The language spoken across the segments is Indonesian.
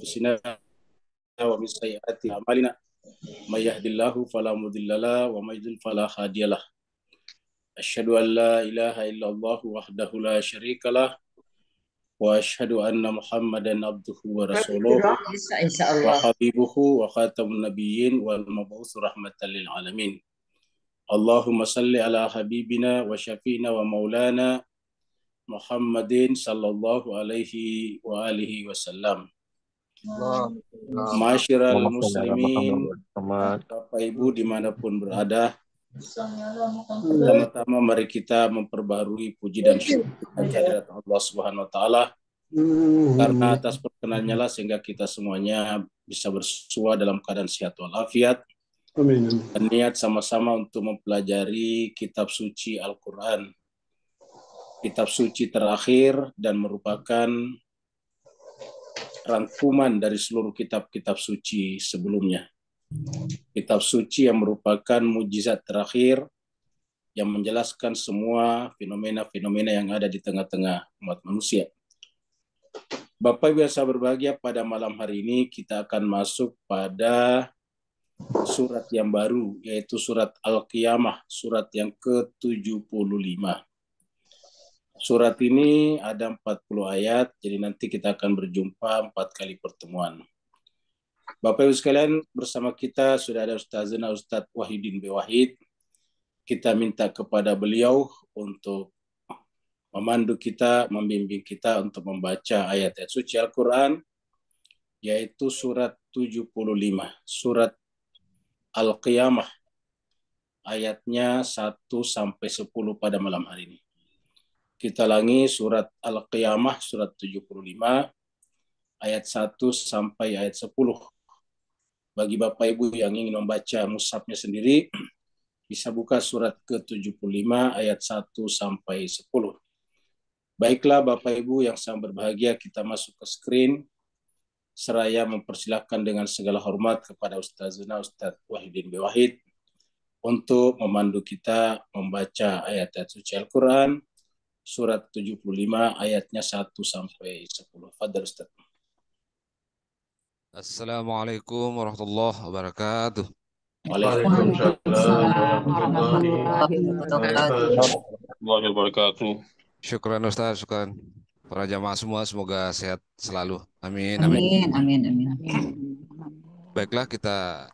أنفسنا ومن سيئات أعمالنا من يهد الله فلا مضل له ومن يضلل فلا هادي له أشهد أن لا إله إلا الله وحده لا شريك له وأشهد أن محمدا عبده ورسوله وحبيبه وخاتم النبيين والمبعوث رحمة للعالمين اللهم صل على حبيبنا وشفينا ومولانا محمد صلى الله عليه وآله وسلم Masyiral muslimin, Bapak Ibu dimanapun berada, pertama-tama mari kita memperbarui puji dan syukur kehadirat Allah Subhanahu wa taala hmm. karena atas perkenannya lah sehingga kita semuanya bisa bersua dalam keadaan sehat walafiat. Amin. Dan niat sama-sama untuk mempelajari kitab suci Al-Quran. Kitab suci terakhir dan merupakan rangkuman dari seluruh kitab-kitab suci sebelumnya. Kitab suci yang merupakan mujizat terakhir yang menjelaskan semua fenomena-fenomena yang ada di tengah-tengah umat manusia. Bapak biasa berbahagia, pada malam hari ini kita akan masuk pada surat yang baru, yaitu surat Al-Qiyamah, surat yang ke-75. Surat ini ada 40 ayat, jadi nanti kita akan berjumpa empat kali pertemuan. Bapak Ibu sekalian, bersama kita sudah ada Ustazina Ustadz Wahidin B. Wahid. Kita minta kepada beliau untuk memandu kita, membimbing kita untuk membaca ayat-ayat suci Al-Quran, yaitu surat 75, surat Al-Qiyamah, ayatnya 1 sampai 10 pada malam hari ini kita langi surat Al-Qiyamah surat 75 ayat 1 sampai ayat 10. Bagi Bapak Ibu yang ingin membaca mushafnya sendiri bisa buka surat ke-75 ayat 1 sampai 10. Baiklah Bapak Ibu yang sangat berbahagia kita masuk ke screen seraya mempersilahkan dengan segala hormat kepada Ustazuna Ustaz Wahidin B. untuk memandu kita membaca ayat-ayat suci Al-Quran surat 75 ayatnya 1 sampai 10. Fadal Ustaz. Assalamualaikum warahmatullahi wabarakatuh. Waalaikumsalam warahmatullahi wabarakatuh. Syukran Ustaz, syukran. Para jamaah semua semoga sehat selalu. Amin, amin. Amin, amin, amin. Baiklah kita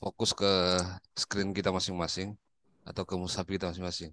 fokus ke screen kita masing-masing atau ke musafir kita masing-masing.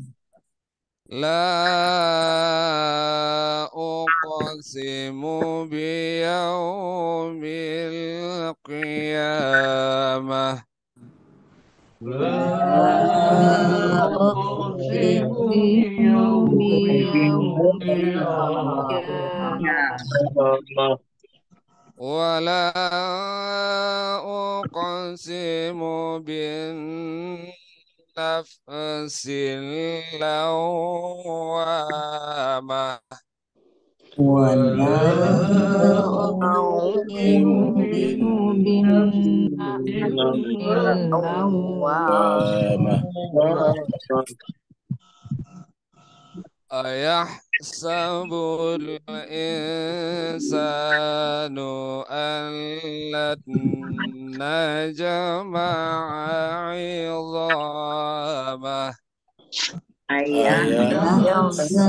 لا أقسم بيوم القيامة لا ولا أقسم بالنسبة نفس لوامة ولا أقسم بالنفس اللوامة أيحسب يحسب الإنسان أن لن نجمع عظامه أيحسب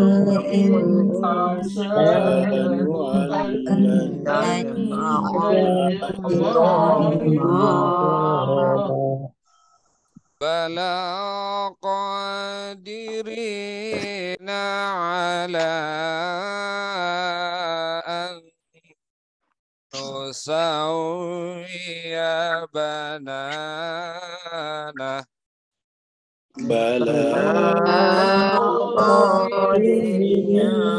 الإنسان عظامه بلى قادرين على أن نسوي بنانا بلى قادرين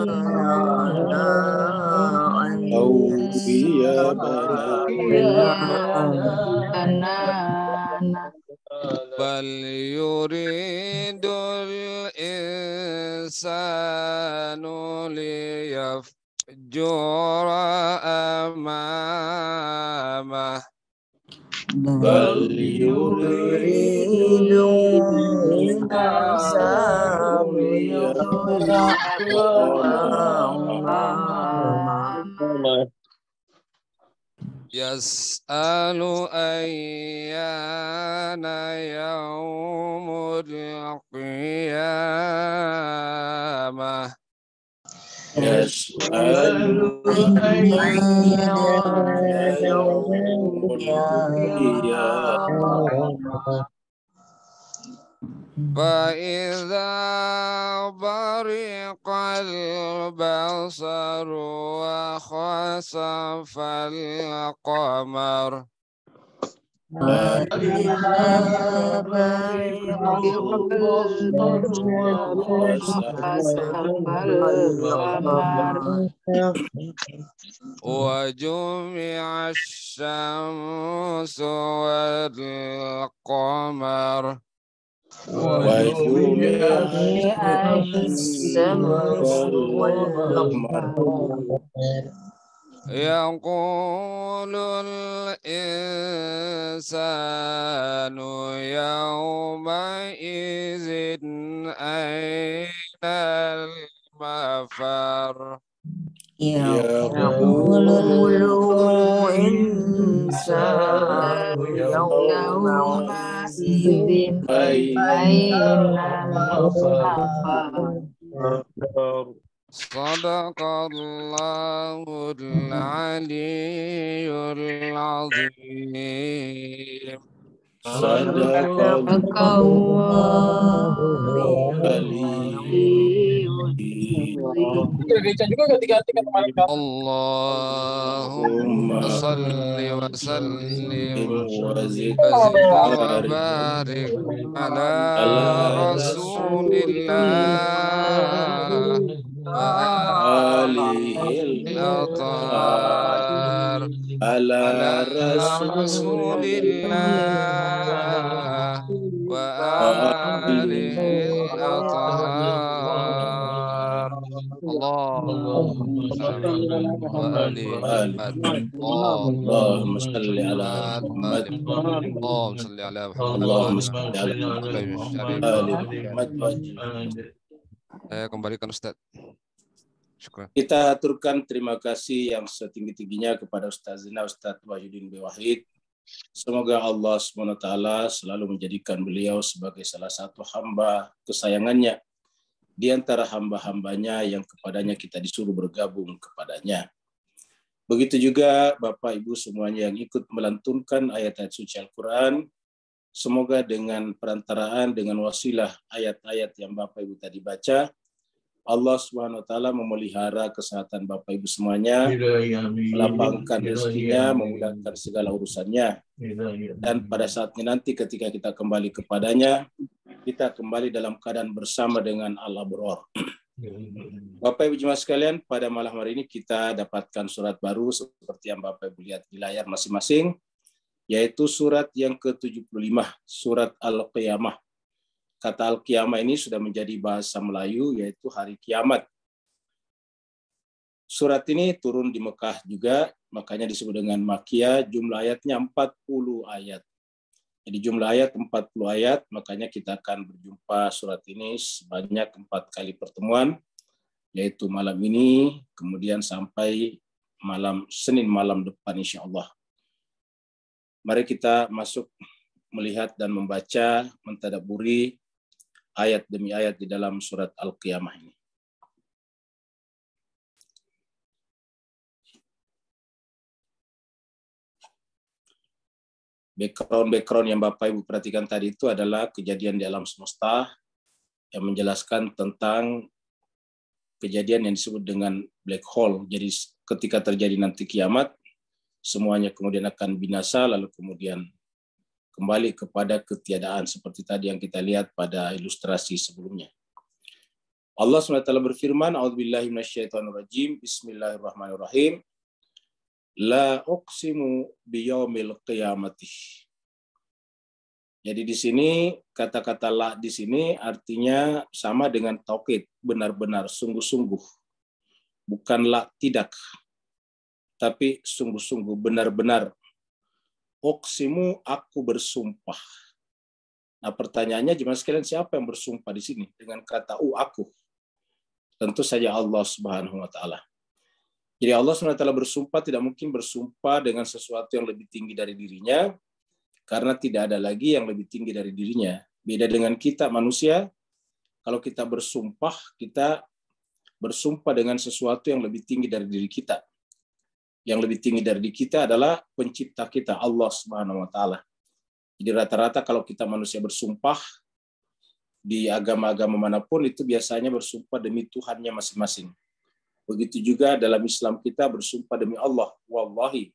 على أن نسوي بنانا بل يريد الإنسان ليفجر أمامه بل يريد الإنسان ليفجر أمامه يسأل أيان يوم القيامة يسأل أيان يوم القيامة فإذا برق البصر وخسف القمر فإذا برق البصر وخسف القمر وجمع الشمس والقمر يقول الإنسان يومئذ أين المفر يقول الإنسان يوم حاسد بين الخفاق صدق الله العلي العظيم Allahumma salli wa sallim wa barik ala rasulillah آله الأطهار على رسول الله وآله الأطهار اللهم صل على محمد اللهم صل على محمد اللهم صل على محمد اللهم صل على محمد Saya kembalikan Ustaz. Syukur. Kita aturkan terima kasih yang setinggi-tingginya kepada Ustazina Ustaz Wahyudin B. Wahid. Semoga Allah SWT selalu menjadikan beliau sebagai salah satu hamba kesayangannya di antara hamba-hambanya yang kepadanya kita disuruh bergabung kepadanya. Begitu juga Bapak Ibu semuanya yang ikut melantunkan ayat-ayat suci Al-Quran, Semoga dengan perantaraan, dengan wasilah ayat-ayat yang Bapak Ibu tadi baca, Allah Subhanahu wa taala memelihara kesehatan Bapak Ibu semuanya, melapangkan rezekinya, memudahkan segala urusannya. Dan pada saatnya nanti ketika kita kembali kepadanya, kita kembali dalam keadaan bersama dengan Allah abror Bapak Ibu jemaah sekalian, pada malam hari ini kita dapatkan surat baru seperti yang Bapak Ibu lihat di layar masing-masing yaitu surat yang ke-75, surat Al-Qiyamah. Kata Al-Qiyamah ini sudah menjadi bahasa Melayu, yaitu hari kiamat. Surat ini turun di Mekah juga, makanya disebut dengan Makia, jumlah ayatnya 40 ayat. Jadi jumlah ayat 40 ayat, makanya kita akan berjumpa surat ini sebanyak empat kali pertemuan, yaitu malam ini, kemudian sampai malam Senin malam depan insya Allah. Mari kita masuk melihat dan membaca, mentadaburi ayat demi ayat di dalam surat Al-Qiyamah ini. Background-background yang Bapak Ibu perhatikan tadi itu adalah kejadian di alam semesta yang menjelaskan tentang kejadian yang disebut dengan black hole. Jadi ketika terjadi nanti kiamat, semuanya kemudian akan binasa lalu kemudian kembali kepada ketiadaan seperti tadi yang kita lihat pada ilustrasi sebelumnya. Allah SWT berfirman, A'udzubillahi minasyaitonirrajim, Bismillahirrahmanirrahim. La uqsimu biyaumil qiyamati. Jadi di sini kata-kata la di sini artinya sama dengan taukid, benar-benar sungguh-sungguh. Bukan la tidak, tapi sungguh-sungguh benar-benar oksimu aku bersumpah. Nah pertanyaannya jemaah sekalian siapa yang bersumpah di sini dengan kata u aku? Tentu saja Allah Subhanahu wa taala. Jadi Allah Subhanahu wa taala bersumpah tidak mungkin bersumpah dengan sesuatu yang lebih tinggi dari dirinya karena tidak ada lagi yang lebih tinggi dari dirinya. Beda dengan kita manusia, kalau kita bersumpah, kita bersumpah dengan sesuatu yang lebih tinggi dari diri kita yang lebih tinggi dari kita adalah pencipta kita Allah Subhanahu wa taala. Jadi rata-rata kalau kita manusia bersumpah di agama-agama manapun itu biasanya bersumpah demi Tuhannya masing-masing. Begitu juga dalam Islam kita bersumpah demi Allah, wallahi.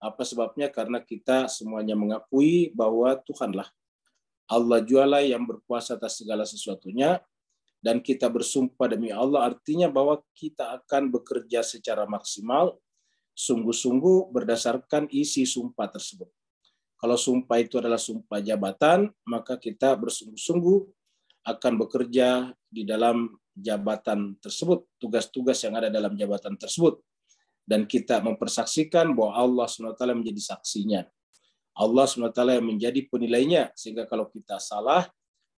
Apa sebabnya? Karena kita semuanya mengakui bahwa Tuhanlah Allah jualah yang berkuasa atas segala sesuatunya dan kita bersumpah demi Allah artinya bahwa kita akan bekerja secara maksimal sungguh-sungguh berdasarkan isi sumpah tersebut. Kalau sumpah itu adalah sumpah jabatan, maka kita bersungguh-sungguh akan bekerja di dalam jabatan tersebut, tugas-tugas yang ada dalam jabatan tersebut. Dan kita mempersaksikan bahwa Allah SWT menjadi saksinya. Allah SWT yang menjadi penilainya, sehingga kalau kita salah,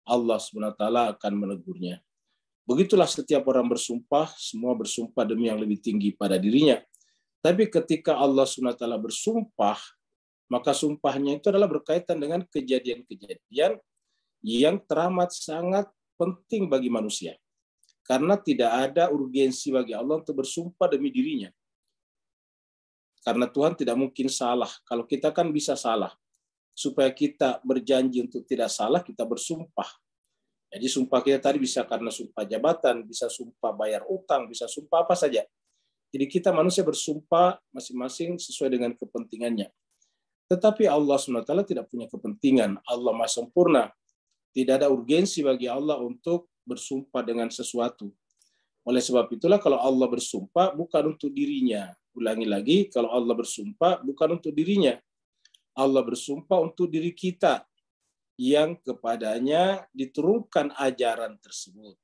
Allah SWT akan menegurnya. Begitulah setiap orang bersumpah, semua bersumpah demi yang lebih tinggi pada dirinya. Tapi ketika Allah SWT bersumpah, maka sumpahnya itu adalah berkaitan dengan kejadian-kejadian yang teramat sangat penting bagi manusia. Karena tidak ada urgensi bagi Allah untuk bersumpah demi dirinya. Karena Tuhan tidak mungkin salah. Kalau kita kan bisa salah. Supaya kita berjanji untuk tidak salah, kita bersumpah. Jadi sumpah kita tadi bisa karena sumpah jabatan, bisa sumpah bayar utang, bisa sumpah apa saja. Jadi kita manusia bersumpah masing-masing sesuai dengan kepentingannya. Tetapi Allah SWT tidak punya kepentingan. Allah Maha Sempurna. Tidak ada urgensi bagi Allah untuk bersumpah dengan sesuatu. Oleh sebab itulah kalau Allah bersumpah bukan untuk dirinya. Ulangi lagi, kalau Allah bersumpah bukan untuk dirinya. Allah bersumpah untuk diri kita yang kepadanya diturunkan ajaran tersebut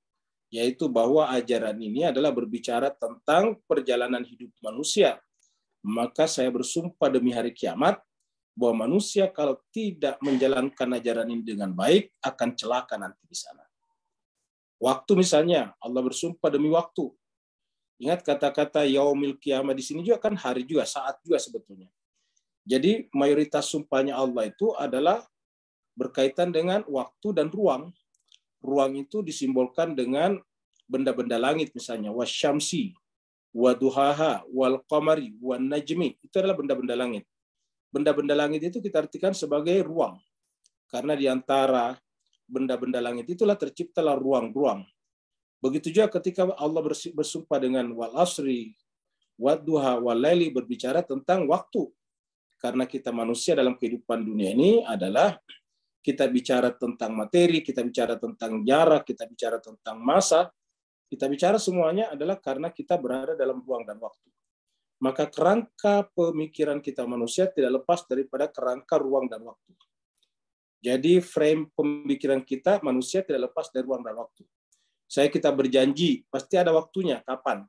yaitu bahwa ajaran ini adalah berbicara tentang perjalanan hidup manusia. Maka saya bersumpah demi hari kiamat bahwa manusia kalau tidak menjalankan ajaran ini dengan baik akan celaka nanti di sana. Waktu misalnya, Allah bersumpah demi waktu. Ingat kata-kata yaumil kiamat di sini juga kan hari juga, saat juga sebetulnya. Jadi mayoritas sumpahnya Allah itu adalah berkaitan dengan waktu dan ruang ruang itu disimbolkan dengan benda-benda langit misalnya wasyamsi, waduhaha, wal qamari, wan najmi. Itu adalah benda-benda langit. Benda-benda langit itu kita artikan sebagai ruang. Karena di antara benda-benda langit itulah terciptalah ruang-ruang. Begitu juga ketika Allah bersumpah dengan wal asri, waduha, wal laili berbicara tentang waktu. Karena kita manusia dalam kehidupan dunia ini adalah kita bicara tentang materi, kita bicara tentang jarak, kita bicara tentang masa, kita bicara semuanya adalah karena kita berada dalam ruang dan waktu. Maka kerangka pemikiran kita manusia tidak lepas daripada kerangka ruang dan waktu. Jadi frame pemikiran kita manusia tidak lepas dari ruang dan waktu. Saya kita berjanji pasti ada waktunya kapan.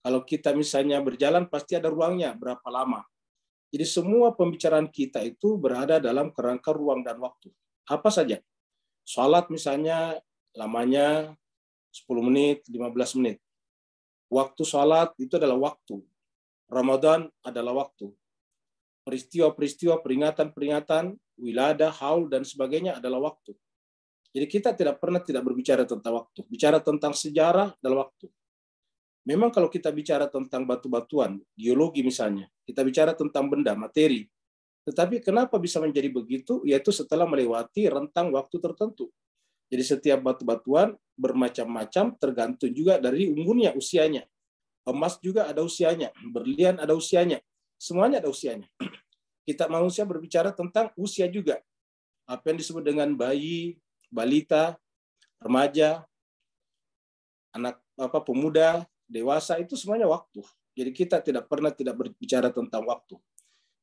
Kalau kita misalnya berjalan pasti ada ruangnya berapa lama. Jadi semua pembicaraan kita itu berada dalam kerangka ruang dan waktu. Apa saja. Salat misalnya lamanya 10 menit, 15 menit. Waktu salat itu adalah waktu. Ramadan adalah waktu. Peristiwa-peristiwa, peringatan-peringatan, wilada, haul, dan sebagainya adalah waktu. Jadi kita tidak pernah tidak berbicara tentang waktu. Bicara tentang sejarah dalam waktu. Memang kalau kita bicara tentang batu-batuan, geologi misalnya, kita bicara tentang benda, materi. Tetapi kenapa bisa menjadi begitu? Yaitu setelah melewati rentang waktu tertentu. Jadi setiap batu-batuan bermacam-macam tergantung juga dari umurnya, usianya. Emas juga ada usianya, berlian ada usianya, semuanya ada usianya. Kita manusia berbicara tentang usia juga. Apa yang disebut dengan bayi, balita, remaja, anak apa pemuda, dewasa itu semuanya waktu. Jadi kita tidak pernah tidak berbicara tentang waktu.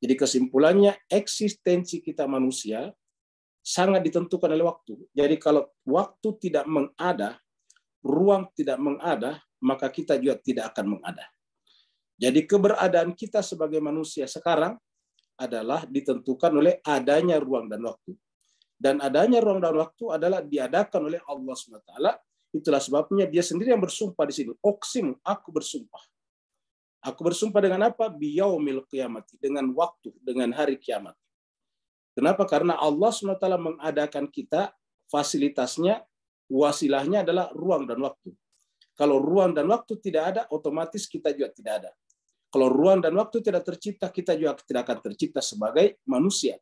Jadi kesimpulannya eksistensi kita manusia sangat ditentukan oleh waktu. Jadi kalau waktu tidak mengada, ruang tidak mengada, maka kita juga tidak akan mengada. Jadi keberadaan kita sebagai manusia sekarang adalah ditentukan oleh adanya ruang dan waktu. Dan adanya ruang dan waktu adalah diadakan oleh Allah SWT Itulah sebabnya dia sendiri yang bersumpah di sini. Oksim, aku bersumpah. Aku bersumpah dengan apa? Biyaumil kiamat. Dengan waktu, dengan hari kiamat. Kenapa? Karena Allah SWT mengadakan kita fasilitasnya, wasilahnya adalah ruang dan waktu. Kalau ruang dan waktu tidak ada, otomatis kita juga tidak ada. Kalau ruang dan waktu tidak tercipta, kita juga tidak akan tercipta sebagai manusia.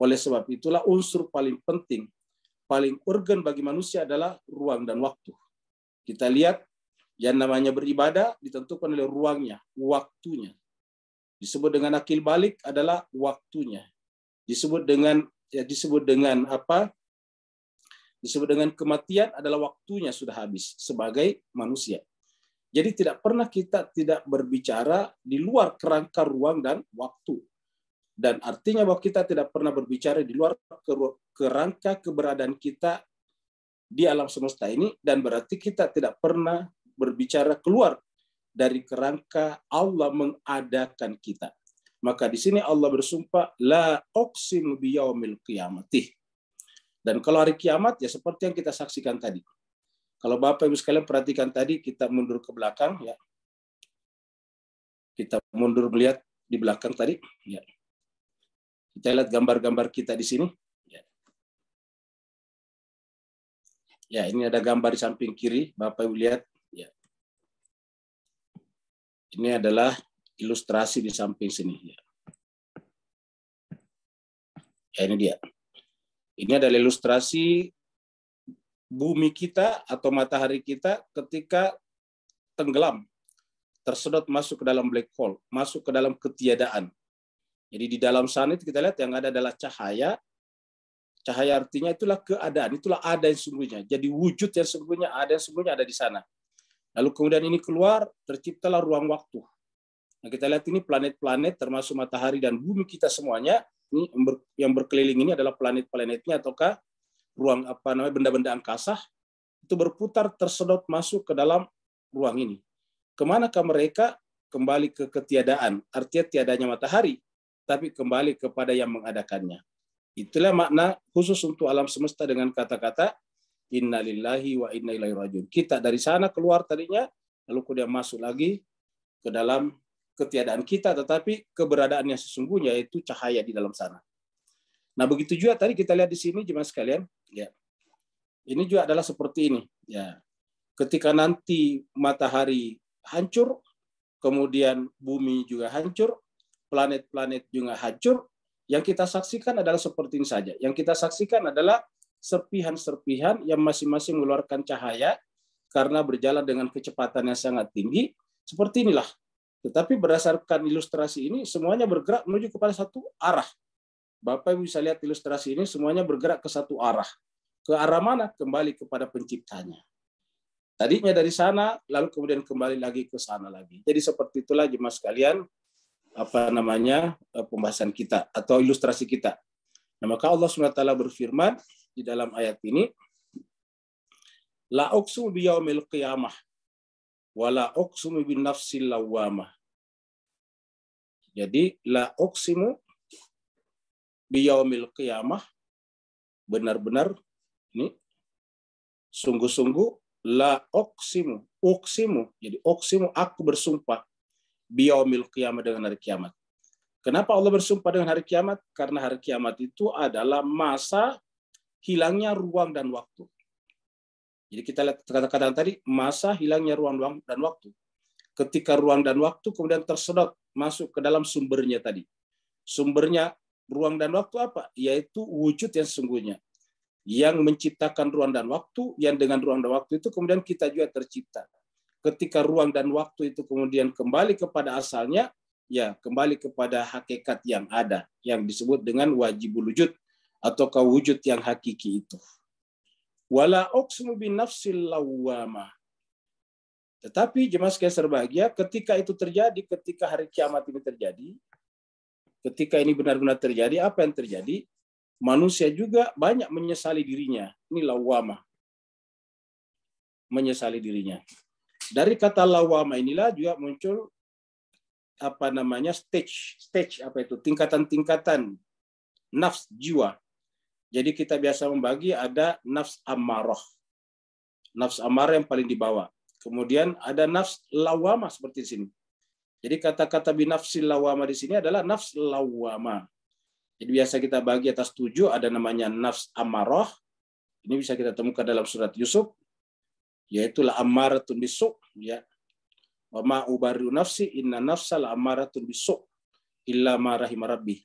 Oleh sebab itulah unsur paling penting paling urgen bagi manusia adalah ruang dan waktu. Kita lihat yang namanya beribadah ditentukan oleh ruangnya, waktunya. Disebut dengan akil balik adalah waktunya. Disebut dengan ya disebut dengan apa? Disebut dengan kematian adalah waktunya sudah habis sebagai manusia. Jadi tidak pernah kita tidak berbicara di luar kerangka ruang dan waktu. Dan artinya bahwa kita tidak pernah berbicara di luar kerangka keberadaan kita di alam semesta ini dan berarti kita tidak pernah berbicara keluar dari kerangka Allah mengadakan kita. Maka di sini Allah bersumpah la oksim biyaumil qiyamati. Dan kalau hari kiamat ya seperti yang kita saksikan tadi. Kalau Bapak Ibu sekalian perhatikan tadi kita mundur ke belakang ya. Kita mundur melihat di belakang tadi ya. Kita lihat gambar-gambar kita di sini. Ya. ya, ini ada gambar di samping kiri, Bapak Ibu lihat. Ya. Ini adalah ilustrasi di samping sini. Ya. ya, ini dia. Ini adalah ilustrasi bumi kita atau matahari kita ketika tenggelam, tersedot masuk ke dalam black hole, masuk ke dalam ketiadaan. Jadi di dalam sana itu kita lihat yang ada adalah cahaya. Cahaya artinya itulah keadaan, itulah ada yang sungguhnya. Jadi wujud yang sungguhnya, ada yang sungguhnya ada di sana. Lalu kemudian ini keluar, terciptalah ruang waktu. Nah, kita lihat ini planet-planet termasuk matahari dan bumi kita semuanya ini yang berkeliling ini adalah planet-planetnya ataukah ruang apa namanya benda-benda angkasa itu berputar tersedot masuk ke dalam ruang ini. Kemanakah mereka kembali ke ketiadaan? Artinya tiadanya matahari, tapi kembali kepada yang mengadakannya. Itulah makna khusus untuk alam semesta dengan kata-kata innalillahi wa inna ilaihi rajiun. Kita dari sana keluar tadinya lalu kemudian masuk lagi ke dalam ketiadaan kita tetapi keberadaan yang sesungguhnya itu cahaya di dalam sana. Nah, begitu juga tadi kita lihat di sini jemaah sekalian, ya. Ini juga adalah seperti ini, ya. Ketika nanti matahari hancur, kemudian bumi juga hancur, planet-planet juga hancur, yang kita saksikan adalah seperti ini saja. Yang kita saksikan adalah serpihan-serpihan yang masing-masing mengeluarkan cahaya karena berjalan dengan kecepatan yang sangat tinggi. Seperti inilah. Tetapi berdasarkan ilustrasi ini, semuanya bergerak menuju kepada satu arah. Bapak Ibu bisa lihat ilustrasi ini, semuanya bergerak ke satu arah. Ke arah mana? Kembali kepada penciptanya. Tadinya dari sana, lalu kemudian kembali lagi ke sana lagi. Jadi seperti itulah jemaah sekalian, apa namanya eh, pembahasan kita atau ilustrasi kita. Nah, maka Allah SWT berfirman di dalam ayat ini, La uqsimu bi yaumil qiyamah wa la uqsimu bin nafsil lawamah. Jadi la uqsimu bi yaumil qiyamah benar-benar ini sungguh-sungguh la oksimu oksimu jadi oksimu aku bersumpah biyaumil qiyamah dengan hari kiamat. Kenapa Allah bersumpah dengan hari kiamat? Karena hari kiamat itu adalah masa hilangnya ruang dan waktu. Jadi kita lihat kata-kata tadi, masa hilangnya ruang, ruang dan waktu. Ketika ruang dan waktu kemudian tersedot masuk ke dalam sumbernya tadi. Sumbernya ruang dan waktu apa? Yaitu wujud yang sesungguhnya. Yang menciptakan ruang dan waktu, yang dengan ruang dan waktu itu kemudian kita juga tercipta ketika ruang dan waktu itu kemudian kembali kepada asalnya, ya kembali kepada hakikat yang ada, yang disebut dengan wajibul wujud atau kewujud yang hakiki itu. Wala uqsimu bin nafsil lawwama. Tetapi jemaah sekalian serbahagia, ketika itu terjadi, ketika hari kiamat ini terjadi, ketika ini benar-benar terjadi, apa yang terjadi? Manusia juga banyak menyesali dirinya. Ini lawwama. Menyesali dirinya. Dari kata lawama inilah juga muncul apa namanya stage, stage apa itu tingkatan-tingkatan nafs jiwa. Jadi kita biasa membagi ada nafs amarah. Nafs amarah yang paling di bawah. Kemudian ada nafs lawama seperti di sini. Jadi kata-kata binafsi lawama di sini adalah nafs lawama. Jadi biasa kita bagi atas tujuh ada namanya nafs amarah. Ini bisa kita temukan dalam surat Yusuf yaitu la tun bisu ya wa ma ubaru nafsi inna nafsa la tun bisu illa ma rahim rabbi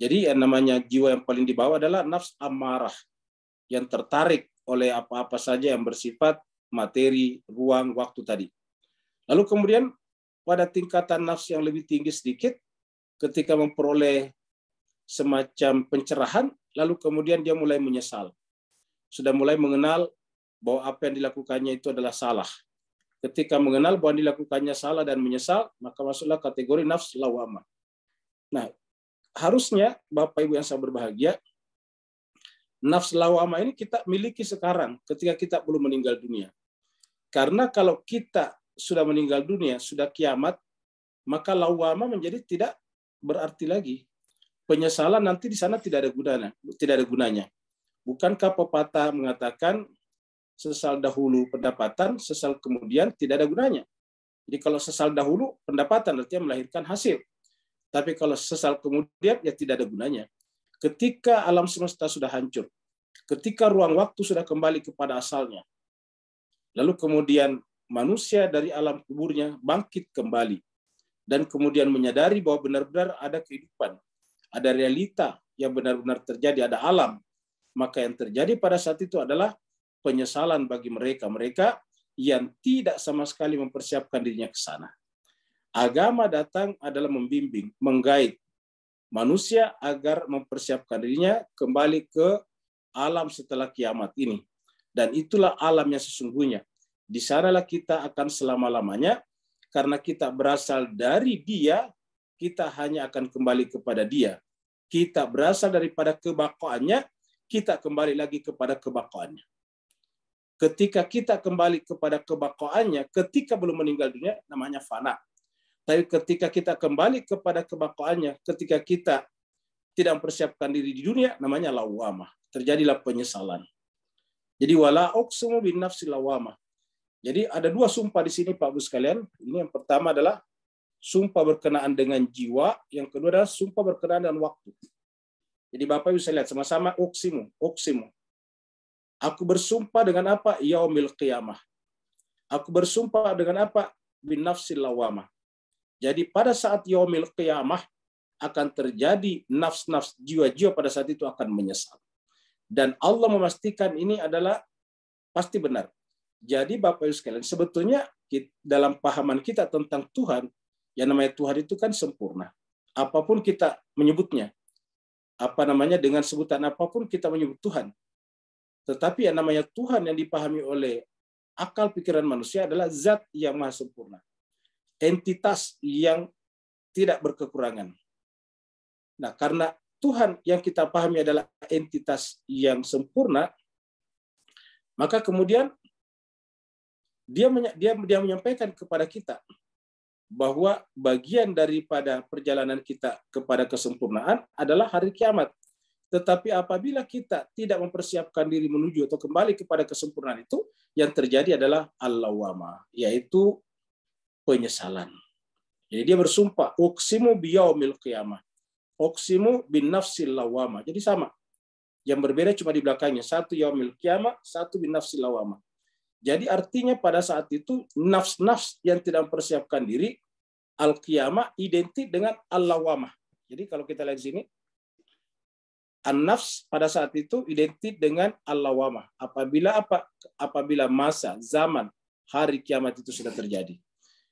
jadi yang namanya jiwa yang paling di bawah adalah nafs amarah yang tertarik oleh apa-apa saja yang bersifat materi, ruang, waktu tadi. Lalu kemudian pada tingkatan nafs yang lebih tinggi sedikit, ketika memperoleh semacam pencerahan, lalu kemudian dia mulai menyesal. Sudah mulai mengenal bahwa apa yang dilakukannya itu adalah salah. Ketika mengenal bahwa dilakukannya salah dan menyesal, maka masuklah kategori nafs lawama. Nah, harusnya Bapak Ibu yang saya berbahagia, nafs lawama ini kita miliki sekarang ketika kita belum meninggal dunia. Karena kalau kita sudah meninggal dunia, sudah kiamat, maka lawama menjadi tidak berarti lagi. Penyesalan nanti di sana tidak ada gunanya, tidak ada gunanya. Bukankah pepatah mengatakan sesal dahulu pendapatan, sesal kemudian tidak ada gunanya. Jadi kalau sesal dahulu pendapatan artinya melahirkan hasil. Tapi kalau sesal kemudian ya tidak ada gunanya. Ketika alam semesta sudah hancur, ketika ruang waktu sudah kembali kepada asalnya, lalu kemudian manusia dari alam kuburnya bangkit kembali dan kemudian menyadari bahwa benar-benar ada kehidupan, ada realita yang benar-benar terjadi, ada alam. Maka yang terjadi pada saat itu adalah penyesalan bagi mereka. Mereka yang tidak sama sekali mempersiapkan dirinya ke sana. Agama datang adalah membimbing, menggait manusia agar mempersiapkan dirinya kembali ke alam setelah kiamat ini. Dan itulah alam yang sesungguhnya. Di sanalah kita akan selama-lamanya karena kita berasal dari dia, kita hanya akan kembali kepada dia. Kita berasal daripada kebakoannya, kita kembali lagi kepada kebakoannya. Ketika kita kembali kepada kebakoannya, ketika belum meninggal dunia, namanya fana. Tapi ketika kita kembali kepada kebakoannya, ketika kita tidak mempersiapkan diri di dunia, namanya lawama Terjadilah penyesalan. Jadi wala uqsimu bin nafsi lawama Jadi ada dua sumpah di sini Pak Bu sekalian. Ini yang pertama adalah sumpah berkenaan dengan jiwa, yang kedua adalah sumpah berkenaan dengan waktu. Jadi Bapak bisa lihat sama-sama uksimu, uksimu. Aku bersumpah dengan apa? Yaumil qiyamah. Aku bersumpah dengan apa? Bin nafsil lawamah. Jadi pada saat yaumil qiyamah akan terjadi nafs-nafs jiwa-jiwa pada saat itu akan menyesal. Dan Allah memastikan ini adalah pasti benar. Jadi Bapak Ibu sekalian, sebetulnya dalam pahaman kita tentang Tuhan, yang namanya Tuhan itu kan sempurna. Apapun kita menyebutnya, apa namanya dengan sebutan apapun kita menyebut Tuhan, tetapi yang namanya Tuhan yang dipahami oleh akal pikiran manusia adalah zat yang maha sempurna. Entitas yang tidak berkekurangan. Nah, karena Tuhan yang kita pahami adalah entitas yang sempurna, maka kemudian dia dia dia menyampaikan kepada kita bahwa bagian daripada perjalanan kita kepada kesempurnaan adalah hari kiamat. Tetapi apabila kita tidak mempersiapkan diri menuju atau kembali kepada kesempurnaan itu, yang terjadi adalah al-lawama yaitu penyesalan. Jadi dia bersumpah, uksimu biyaumil qiyamah. Uksimu bin nafsil lawama. Jadi sama. Yang berbeda cuma di belakangnya. Satu yaumil qiyamah, satu bin nafsil lawama. Jadi artinya pada saat itu nafs-nafs yang tidak mempersiapkan diri al qiyamah identik dengan al lawama Jadi kalau kita lihat di sini, An-nafs pada saat itu identik dengan al-lawamah. Apabila apa apabila masa, zaman, hari kiamat itu sudah terjadi.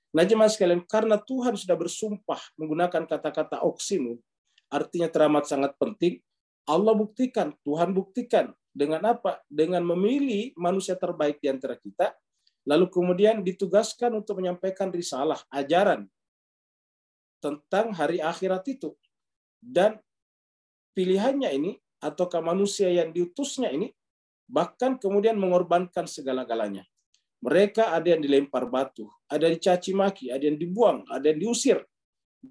Nah, jemaah sekalian, karena Tuhan sudah bersumpah menggunakan kata-kata oksimu, artinya teramat sangat penting, Allah buktikan, Tuhan buktikan dengan apa? Dengan memilih manusia terbaik di antara kita, lalu kemudian ditugaskan untuk menyampaikan risalah, ajaran tentang hari akhirat itu. Dan pilihannya ini ataukah manusia yang diutusnya ini bahkan kemudian mengorbankan segala-galanya. Mereka ada yang dilempar batu, ada yang dicaci maki, ada yang dibuang, ada yang diusir,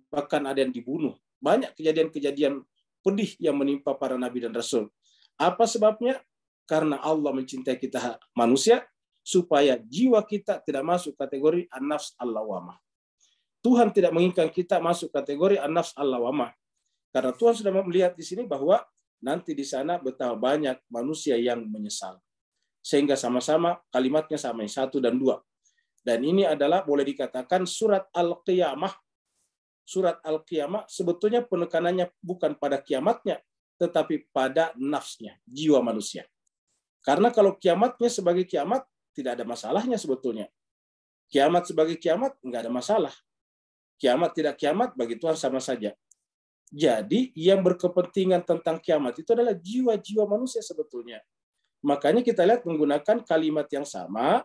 bahkan ada yang dibunuh. Banyak kejadian-kejadian pedih yang menimpa para nabi dan rasul. Apa sebabnya? Karena Allah mencintai kita manusia supaya jiwa kita tidak masuk kategori an-nafs al-lawamah. Tuhan tidak menginginkan kita masuk kategori an-nafs al-lawamah. Karena Tuhan sudah melihat di sini bahwa nanti di sana betapa banyak manusia yang menyesal. Sehingga sama-sama kalimatnya sama yang satu dan dua. Dan ini adalah boleh dikatakan surat Al-Qiyamah. Surat Al-Qiyamah sebetulnya penekanannya bukan pada kiamatnya, tetapi pada nafsnya, jiwa manusia. Karena kalau kiamatnya sebagai kiamat, tidak ada masalahnya sebetulnya. Kiamat sebagai kiamat, nggak ada masalah. Kiamat tidak kiamat, bagi Tuhan sama saja. Jadi yang berkepentingan tentang kiamat itu adalah jiwa-jiwa manusia sebetulnya. Makanya kita lihat menggunakan kalimat yang sama,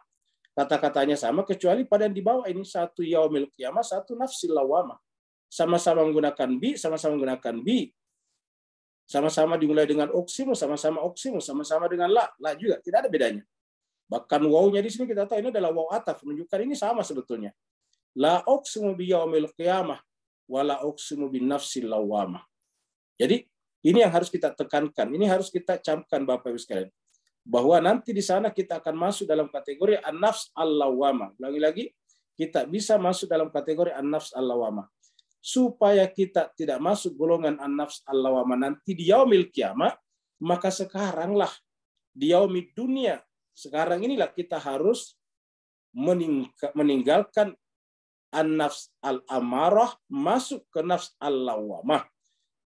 kata-katanya sama, kecuali pada yang di bawah ini satu yaumil kiamat, satu nafsil lawama. Sama-sama menggunakan bi, sama-sama menggunakan bi. Sama-sama dimulai dengan oksimo, sama-sama oksimo, sama-sama dengan la, la juga. Tidak ada bedanya. Bahkan wawnya di sini kita tahu ini adalah waw ataf, menunjukkan ini sama sebetulnya. La oksimo bi yaumil kiamat, wala uksimu bin nafsil lawama. Jadi ini yang harus kita tekankan, ini harus kita camkan Bapak Ibu sekalian bahwa nanti di sana kita akan masuk dalam kategori an-nafs al-lawama. Lagi lagi, kita bisa masuk dalam kategori an-nafs al-lawama. Supaya kita tidak masuk golongan an-nafs al-lawama nanti di yaumil kiamat, maka sekaranglah di yaumid dunia, sekarang inilah kita harus meninggalkan an-nafs al-amarah masuk ke nafs al-lawamah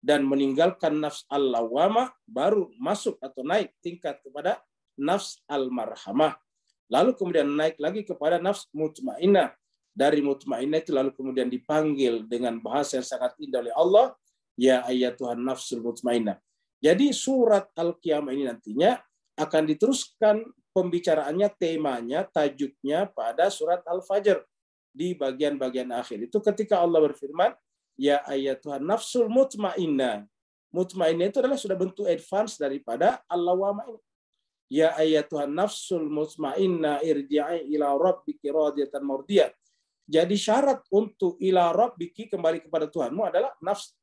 dan meninggalkan nafs al-lawamah baru masuk atau naik tingkat kepada nafs al-marhamah. Lalu kemudian naik lagi kepada nafs mutmainah. Dari mutmainah itu lalu kemudian dipanggil dengan bahasa yang sangat indah oleh Allah, ya ayat Tuhan nafsul mutmainah. Jadi surat Al-Qiyamah ini nantinya akan diteruskan pembicaraannya, temanya, tajuknya pada surat Al-Fajr di bagian-bagian akhir. Itu ketika Allah berfirman, ya ayat Tuhan nafsul mutmainnah. Mutmainnah itu adalah sudah bentuk advance daripada wa main Ya ayat Tuhan nafsul mutmainnah irji'i ila rabbiki radiyatan mardiyah. Jadi syarat untuk ila rabbiki kembali kepada Tuhanmu adalah nafs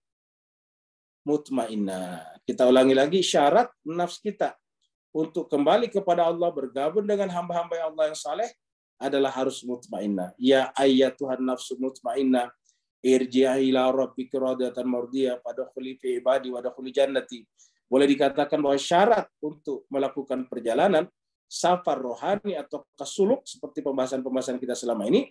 mutmainnah. Kita ulangi lagi syarat nafs kita untuk kembali kepada Allah bergabung dengan hamba-hamba Allah yang saleh adalah harus mutmainnah. Ya ayat Tuhan nafsu mutmainnah, Irjiahilah ila rabbika radiyatan mardiyah, pada fi ibadi wa dakhuli jannati. Boleh dikatakan bahwa syarat untuk melakukan perjalanan safar rohani atau kesuluk seperti pembahasan-pembahasan kita selama ini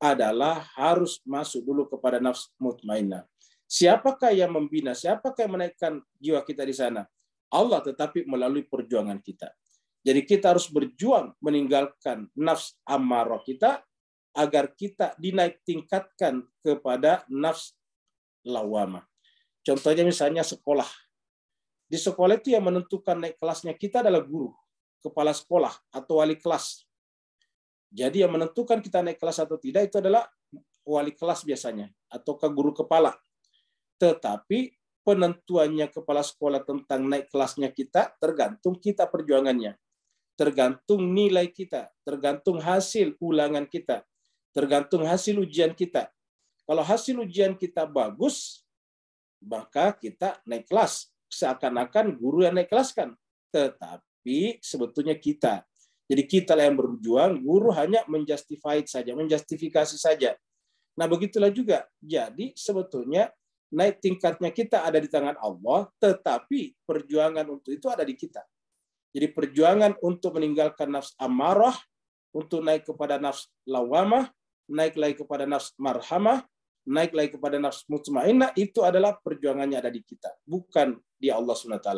adalah harus masuk dulu kepada nafsu mutmainnah. Siapakah yang membina? Siapakah yang menaikkan jiwa kita di sana? Allah tetapi melalui perjuangan kita. Jadi kita harus berjuang meninggalkan nafs amarah kita agar kita dinaik tingkatkan kepada nafs lawama. Contohnya misalnya sekolah. Di sekolah itu yang menentukan naik kelasnya kita adalah guru, kepala sekolah, atau wali kelas. Jadi yang menentukan kita naik kelas atau tidak itu adalah wali kelas biasanya, atau ke guru kepala. Tetapi penentuannya kepala sekolah tentang naik kelasnya kita tergantung kita perjuangannya tergantung nilai kita, tergantung hasil ulangan kita, tergantung hasil ujian kita. Kalau hasil ujian kita bagus, maka kita naik kelas. Seakan-akan guru yang naik kelas kan. Tetapi sebetulnya kita. Jadi kita yang berjuang, guru hanya menjustified saja, menjustifikasi saja. Nah begitulah juga. Jadi sebetulnya naik tingkatnya kita ada di tangan Allah, tetapi perjuangan untuk itu ada di kita. Jadi perjuangan untuk meninggalkan nafs amarah, untuk naik kepada nafs lawamah, naik lagi kepada nafs marhamah, naik lagi kepada nafs mutmainnah, itu adalah perjuangannya ada di kita, bukan di Allah SWT.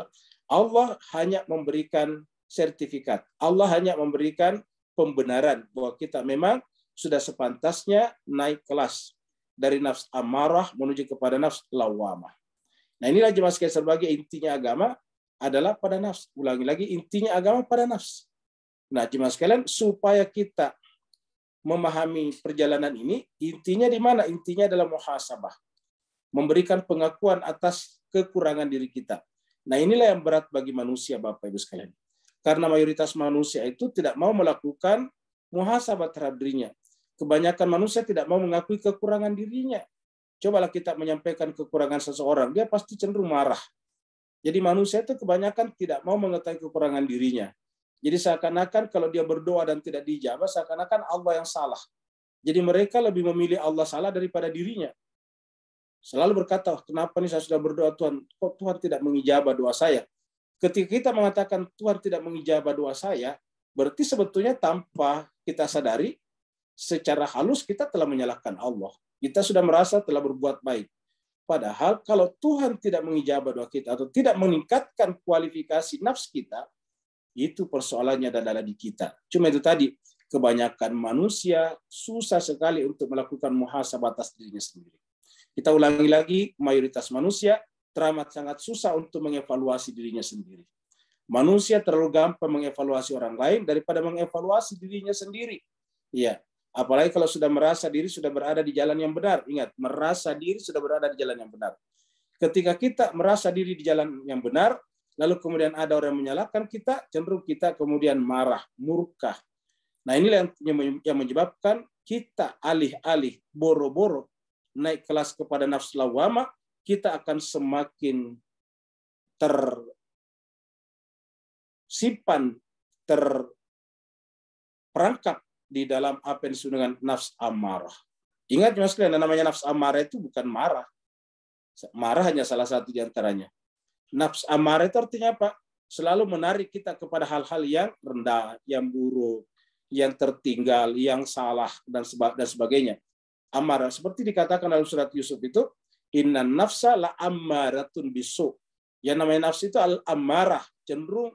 Allah hanya memberikan sertifikat. Allah hanya memberikan pembenaran bahwa kita memang sudah sepantasnya naik kelas dari nafs amarah menuju kepada nafs lawamah. Nah inilah jemaah sekalian sebagai intinya agama, adalah pada nafs Ulangi lagi, intinya agama pada nafs. Nah, jemaah sekalian, supaya kita memahami perjalanan ini, intinya di mana? Intinya adalah muhasabah. Memberikan pengakuan atas kekurangan diri kita. Nah, inilah yang berat bagi manusia, Bapak Ibu sekalian. Karena mayoritas manusia itu tidak mau melakukan muhasabah terhadap dirinya. Kebanyakan manusia tidak mau mengakui kekurangan dirinya. Cobalah kita menyampaikan kekurangan seseorang, dia pasti cenderung marah. Jadi manusia itu kebanyakan tidak mau mengetahui kekurangan dirinya. Jadi seakan-akan kalau dia berdoa dan tidak dijawab, seakan-akan Allah yang salah. Jadi mereka lebih memilih Allah salah daripada dirinya. Selalu berkata, oh, kenapa nih saya sudah berdoa Tuhan, kok Tuhan tidak mengijabah doa saya? Ketika kita mengatakan Tuhan tidak mengijabah doa saya, berarti sebetulnya tanpa kita sadari, secara halus kita telah menyalahkan Allah. Kita sudah merasa telah berbuat baik. Padahal kalau Tuhan tidak mengijabah doa kita atau tidak meningkatkan kualifikasi nafs kita, itu persoalannya adalah di kita. Cuma itu tadi, kebanyakan manusia susah sekali untuk melakukan muhasabah atas dirinya sendiri. Kita ulangi lagi, mayoritas manusia teramat sangat susah untuk mengevaluasi dirinya sendiri. Manusia terlalu gampang mengevaluasi orang lain daripada mengevaluasi dirinya sendiri. Iya, Apalagi kalau sudah merasa diri sudah berada di jalan yang benar. Ingat, merasa diri sudah berada di jalan yang benar. Ketika kita merasa diri di jalan yang benar, lalu kemudian ada orang yang menyalahkan kita, cenderung kita kemudian marah, murka. Nah inilah yang menyebabkan kita alih-alih boro-boro naik kelas kepada nafsu lawama, kita akan semakin tersimpan, terperangkap di dalam apa yang disebut dengan nafs amarah. Ingat ya, mas kalian, namanya nafs amarah itu bukan marah. Marah hanya salah satu di antaranya. Nafs amarah itu artinya apa? Selalu menarik kita kepada hal-hal yang rendah, yang buruk, yang tertinggal, yang salah, dan dan sebagainya. Amarah. Seperti dikatakan dalam surat Yusuf itu, Inna nafsa la amaratun bisu. Yang namanya nafs itu al-amarah, cenderung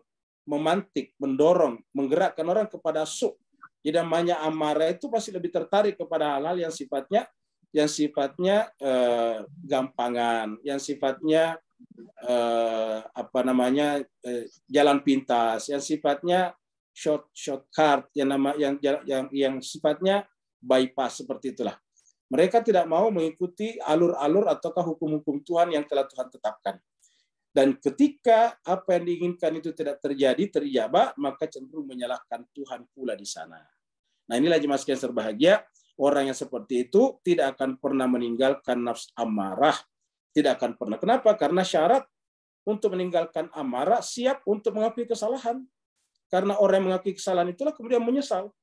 memantik, mendorong, menggerakkan orang kepada suk di namanya amarah itu pasti lebih tertarik kepada hal-hal yang sifatnya yang sifatnya eh, gampangan, yang sifatnya eh, apa namanya eh, jalan pintas, yang sifatnya short shortcut, yang nama yang yang yang sifatnya bypass seperti itulah. Mereka tidak mau mengikuti alur-alur ataukah hukum-hukum Tuhan yang telah Tuhan tetapkan. Dan ketika apa yang diinginkan itu tidak terjadi, terjabak, maka cenderung menyalahkan Tuhan pula di sana. Nah inilah jemaah sekalian serbahagia, orang yang seperti itu tidak akan pernah meninggalkan nafsu amarah. Tidak akan pernah. Kenapa? Karena syarat untuk meninggalkan amarah siap untuk mengakui kesalahan. Karena orang yang mengakui kesalahan itulah kemudian menyesal.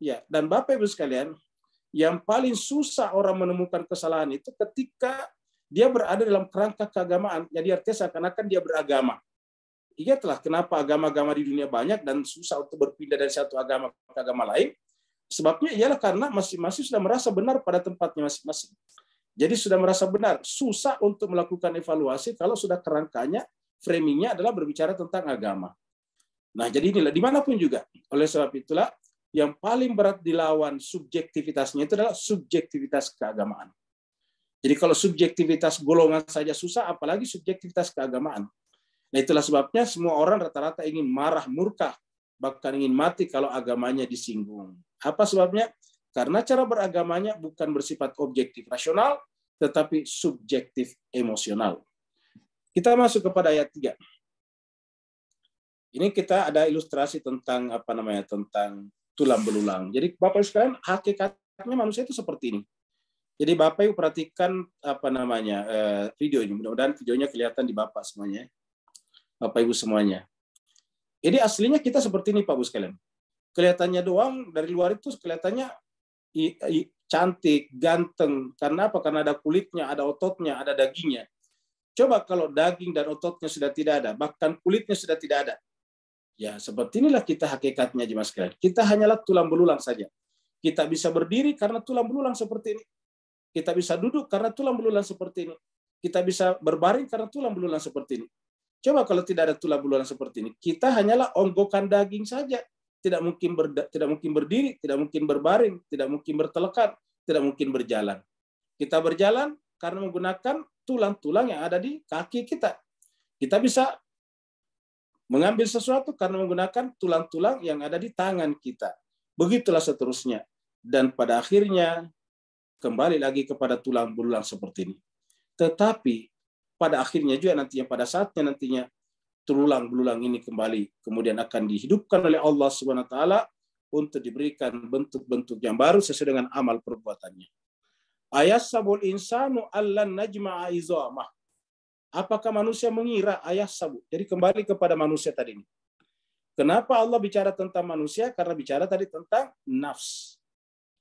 Ya, dan Bapak Ibu sekalian, yang paling susah orang menemukan kesalahan itu ketika dia berada dalam kerangka keagamaan. Jadi artinya seakan-akan dia beragama. Iya, telah kenapa agama-agama di dunia banyak dan susah untuk berpindah dari satu agama ke agama lain. Sebabnya ialah karena masing-masing sudah merasa benar pada tempatnya masing-masing. Jadi sudah merasa benar. Susah untuk melakukan evaluasi kalau sudah kerangkanya, framingnya adalah berbicara tentang agama. Nah, jadi inilah dimanapun juga. Oleh sebab itulah yang paling berat dilawan subjektivitasnya itu adalah subjektivitas keagamaan. Jadi kalau subjektivitas golongan saja susah, apalagi subjektivitas keagamaan. Nah itulah sebabnya semua orang rata-rata ingin marah murka, bahkan ingin mati kalau agamanya disinggung. Apa sebabnya? Karena cara beragamanya bukan bersifat objektif rasional, tetapi subjektif emosional. Kita masuk kepada ayat 3. Ini kita ada ilustrasi tentang apa namanya tentang tulang belulang. Jadi Bapak Ibu sekalian, hakikatnya manusia itu seperti ini. Jadi Bapak Ibu perhatikan apa namanya eh, ini Mudah-mudahan videonya kelihatan di Bapak semuanya. Bapak Ibu semuanya. Jadi aslinya kita seperti ini Pak Bu sekalian. Kelihatannya doang dari luar itu kelihatannya i, i, cantik, ganteng. Karena apa? Karena ada kulitnya, ada ototnya, ada dagingnya. Coba kalau daging dan ototnya sudah tidak ada, bahkan kulitnya sudah tidak ada. Ya, seperti inilah kita hakikatnya jemaah sekalian. Kita hanyalah tulang belulang saja. Kita bisa berdiri karena tulang belulang seperti ini. Kita bisa duduk karena tulang belulang seperti ini. Kita bisa berbaring karena tulang belulang seperti ini. Coba kalau tidak ada tulang belulang seperti ini, kita hanyalah onggokan daging saja. Tidak mungkin berda, tidak mungkin berdiri, tidak mungkin berbaring, tidak mungkin bertelekan, tidak mungkin berjalan. Kita berjalan karena menggunakan tulang-tulang yang ada di kaki kita. Kita bisa mengambil sesuatu karena menggunakan tulang-tulang yang ada di tangan kita. Begitulah seterusnya. Dan pada akhirnya kembali lagi kepada tulang belulang seperti ini. Tetapi pada akhirnya juga nantinya pada saatnya nantinya tulang belulang ini kembali kemudian akan dihidupkan oleh Allah Subhanahu wa taala untuk diberikan bentuk-bentuk yang baru sesuai dengan amal perbuatannya. sabul insanu allan najma'a izamah. Apakah manusia mengira ayah sabu? Jadi kembali kepada manusia tadi ini. Kenapa Allah bicara tentang manusia? Karena bicara tadi tentang nafs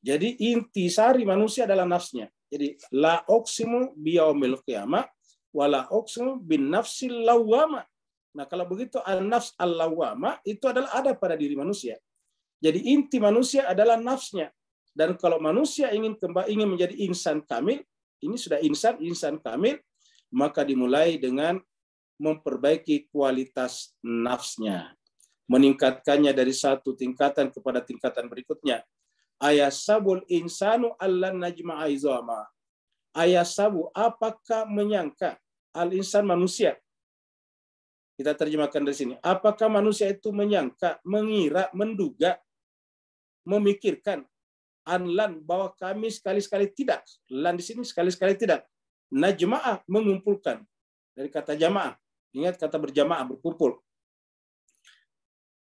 jadi inti sari manusia adalah nafsnya. Jadi la oksimu biyaumil qiyamah wa la oksimu bin nafsil lawama. Nah, kalau begitu al nafs al-lawama itu adalah ada pada diri manusia. Jadi inti manusia adalah nafsnya. Dan kalau manusia ingin kembali ingin menjadi insan kamil, ini sudah insan insan kamil, maka dimulai dengan memperbaiki kualitas nafsnya, meningkatkannya dari satu tingkatan kepada tingkatan berikutnya Ayasabul insanu allan najma'a izama. Ayasabu, apakah menyangka al-insan manusia? Kita terjemahkan dari sini. Apakah manusia itu menyangka, mengira, menduga, memikirkan anlan bahwa kami sekali-sekali tidak. Lan di sini sekali-sekali tidak. Najma'ah mengumpulkan dari kata jamaah. Ingat kata berjamaah, berkumpul.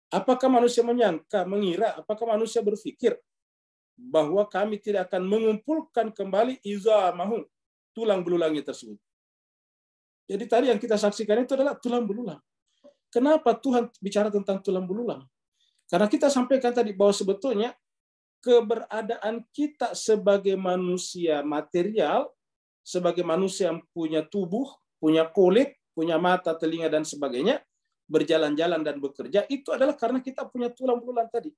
Apakah manusia menyangka, mengira, apakah manusia berpikir bahwa kami tidak akan mengumpulkan kembali izamahu tulang belulangnya tersebut. Jadi tadi yang kita saksikan itu adalah tulang belulang. Kenapa Tuhan bicara tentang tulang belulang? Karena kita sampaikan tadi bahwa sebetulnya keberadaan kita sebagai manusia material, sebagai manusia yang punya tubuh, punya kulit, punya mata, telinga, dan sebagainya, berjalan-jalan dan bekerja, itu adalah karena kita punya tulang belulang tadi.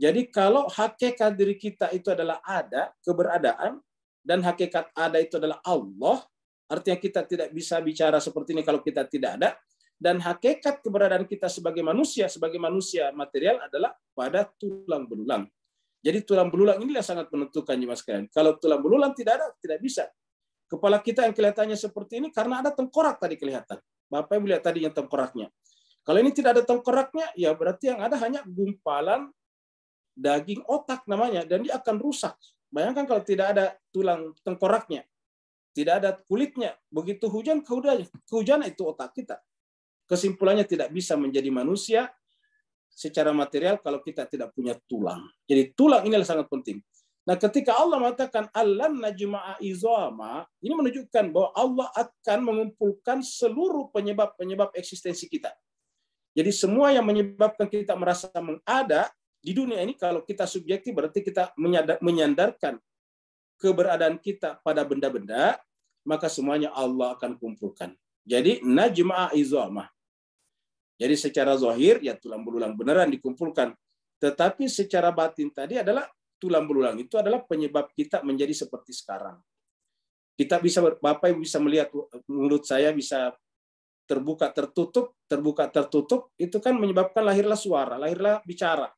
Jadi kalau hakikat diri kita itu adalah ada, keberadaan, dan hakikat ada itu adalah Allah, artinya kita tidak bisa bicara seperti ini kalau kita tidak ada, dan hakikat keberadaan kita sebagai manusia, sebagai manusia material adalah pada tulang belulang. Jadi tulang belulang inilah sangat menentukan jemaah sekalian. Kalau tulang belulang tidak ada, tidak bisa. Kepala kita yang kelihatannya seperti ini karena ada tengkorak tadi kelihatan. Bapak melihat tadi yang tengkoraknya. Kalau ini tidak ada tengkoraknya, ya berarti yang ada hanya gumpalan daging otak namanya dan dia akan rusak. Bayangkan kalau tidak ada tulang tengkoraknya, tidak ada kulitnya, begitu hujan kehujanan, kehujanan itu otak kita. Kesimpulannya tidak bisa menjadi manusia secara material kalau kita tidak punya tulang. Jadi tulang ini sangat penting. Nah, ketika Allah mengatakan alam najma'a izama, ini menunjukkan bahwa Allah akan mengumpulkan seluruh penyebab-penyebab eksistensi kita. Jadi semua yang menyebabkan kita merasa mengada di dunia ini kalau kita subjektif berarti kita menyandarkan keberadaan kita pada benda-benda, maka semuanya Allah akan kumpulkan. Jadi najma'a izamah. Jadi secara zahir ya tulang belulang beneran dikumpulkan. Tetapi secara batin tadi adalah tulang belulang itu adalah penyebab kita menjadi seperti sekarang. Kita bisa Bapak Ibu bisa melihat mulut saya bisa terbuka tertutup, terbuka tertutup itu kan menyebabkan lahirlah suara, lahirlah bicara.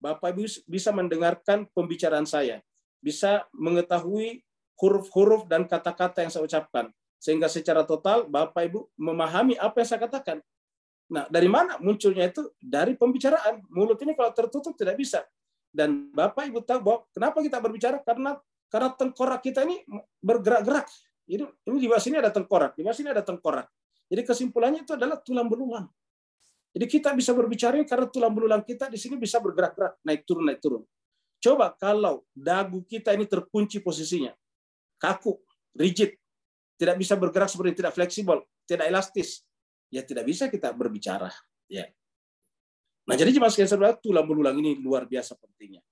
Bapak Ibu bisa mendengarkan pembicaraan saya, bisa mengetahui huruf-huruf dan kata-kata yang saya ucapkan. Sehingga secara total Bapak Ibu memahami apa yang saya katakan. Nah, dari mana munculnya itu? Dari pembicaraan. Mulut ini kalau tertutup tidak bisa. Dan Bapak Ibu tahu bahwa kenapa kita berbicara karena karena tengkorak kita ini bergerak-gerak. Jadi ini di bawah sini ada tengkorak, di bawah sini ada tengkorak. Jadi kesimpulannya itu adalah tulang belulang. Jadi kita bisa berbicara karena tulang belulang kita di sini bisa bergerak-gerak, naik turun, naik turun. Coba kalau dagu kita ini terkunci posisinya, kaku, rigid, tidak bisa bergerak seperti tidak fleksibel, tidak elastis, ya tidak bisa kita berbicara. Ya. Nah jadi jemaah sekalian saudara, tulang belulang ini luar biasa pentingnya.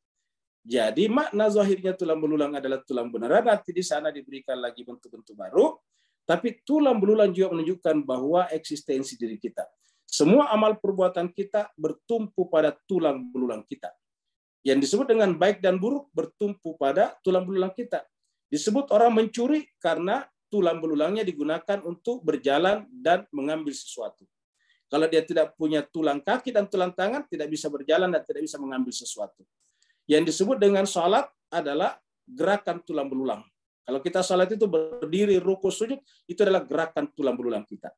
Jadi makna zahirnya tulang belulang adalah tulang beneran, nanti di sana diberikan lagi bentuk-bentuk baru, tapi tulang belulang juga menunjukkan bahwa eksistensi diri kita. Semua amal perbuatan kita bertumpu pada tulang belulang kita. Yang disebut dengan baik dan buruk bertumpu pada tulang belulang kita. Disebut orang mencuri karena tulang belulangnya digunakan untuk berjalan dan mengambil sesuatu. Kalau dia tidak punya tulang kaki dan tulang tangan, tidak bisa berjalan dan tidak bisa mengambil sesuatu. Yang disebut dengan sholat adalah gerakan tulang belulang. Kalau kita sholat itu berdiri, ruku, sujud, itu adalah gerakan tulang belulang kita.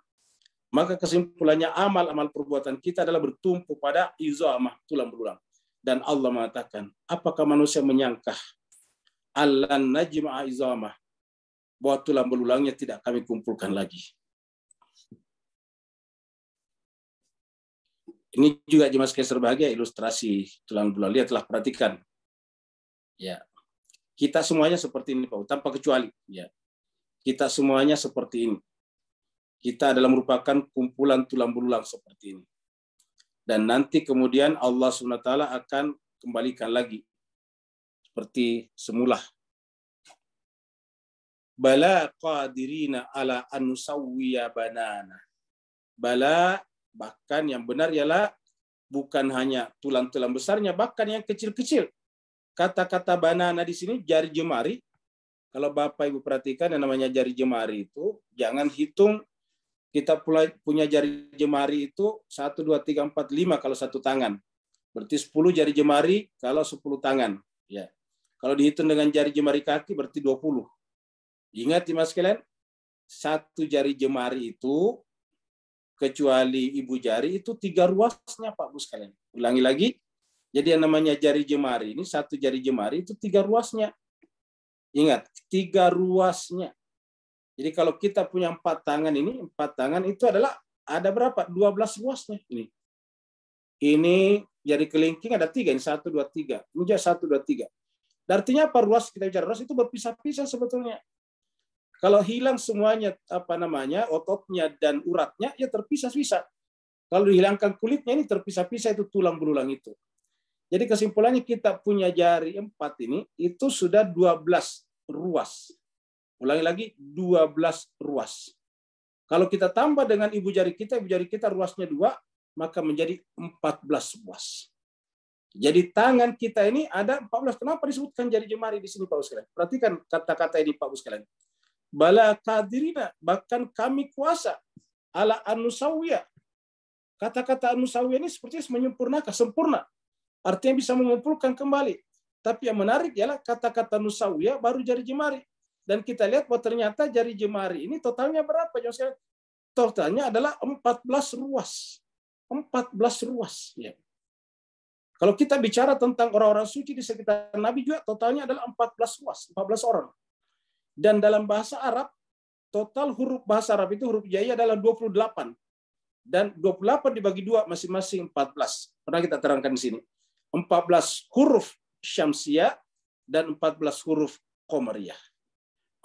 Maka kesimpulannya amal-amal perbuatan kita adalah bertumpu pada izamah, tulang belulang. Dan Allah mengatakan, apakah manusia menyangka alan najma izamah, bahwa tulang belulangnya tidak kami kumpulkan lagi. Ini juga jemaah sekalian berbahagia ilustrasi tulang belulang. Lihatlah, perhatikan. Ya, kita semuanya seperti ini, Pak. Tanpa kecuali. Ya, kita semuanya seperti ini kita adalah merupakan kumpulan tulang belulang seperti ini. Dan nanti kemudian Allah SWT akan kembalikan lagi seperti semula. Bala qadirina ala anusawwiya banana. Bala bahkan yang benar ialah bukan hanya tulang-tulang besarnya, bahkan yang kecil-kecil. Kata-kata banana di sini jari jemari. Kalau Bapak Ibu perhatikan yang namanya jari jemari itu, jangan hitung kita punya jari jemari itu 1, 2, 3, 4, 5 kalau satu tangan. Berarti 10 jari jemari kalau 10 tangan. Ya. Kalau dihitung dengan jari jemari kaki berarti 20. Ingat ya mas kalian, satu jari jemari itu kecuali ibu jari itu tiga ruasnya Pak Bu sekalian. Ulangi lagi. Jadi yang namanya jari jemari ini satu jari jemari itu tiga ruasnya. Ingat, tiga ruasnya. Jadi kalau kita punya empat tangan ini, empat tangan itu adalah ada berapa? 12 ruasnya ini. Ini jadi kelingking ada tiga, ini satu, dua, tiga. Ini satu, dua, tiga. Artinya apa ruas kita bicara ruas itu berpisah-pisah sebetulnya. Kalau hilang semuanya apa namanya ototnya dan uratnya ya terpisah-pisah. Kalau dihilangkan kulitnya ini terpisah-pisah itu tulang belulang itu. Jadi kesimpulannya kita punya jari empat ini itu sudah 12 ruas. Ulangi lagi, 12 ruas. Kalau kita tambah dengan ibu jari kita, ibu jari kita ruasnya dua, maka menjadi 14 ruas. Jadi tangan kita ini ada 14. Kenapa disebutkan jari jemari di sini Pak sekalian? Perhatikan kata-kata ini Pak sekalian. Bala kadirina, bahkan kami kuasa ala anusawiya. Kata-kata anusawiya ini sepertinya menyempurnakan, sempurna. Artinya bisa mengumpulkan kembali. Tapi yang menarik ialah kata-kata Anusawiya baru jari jemari. Dan kita lihat bahwa ternyata jari jemari ini totalnya berapa? Totalnya adalah 14 ruas. 14 ruas. Ya. Kalau kita bicara tentang orang-orang suci di sekitar Nabi juga totalnya adalah 14 ruas, 14 orang. Dan dalam bahasa Arab, total huruf bahasa Arab itu huruf jaya adalah 28. Dan 28 dibagi dua masing-masing 14. Pernah kita terangkan di sini. 14 huruf syamsiah dan 14 huruf komariah.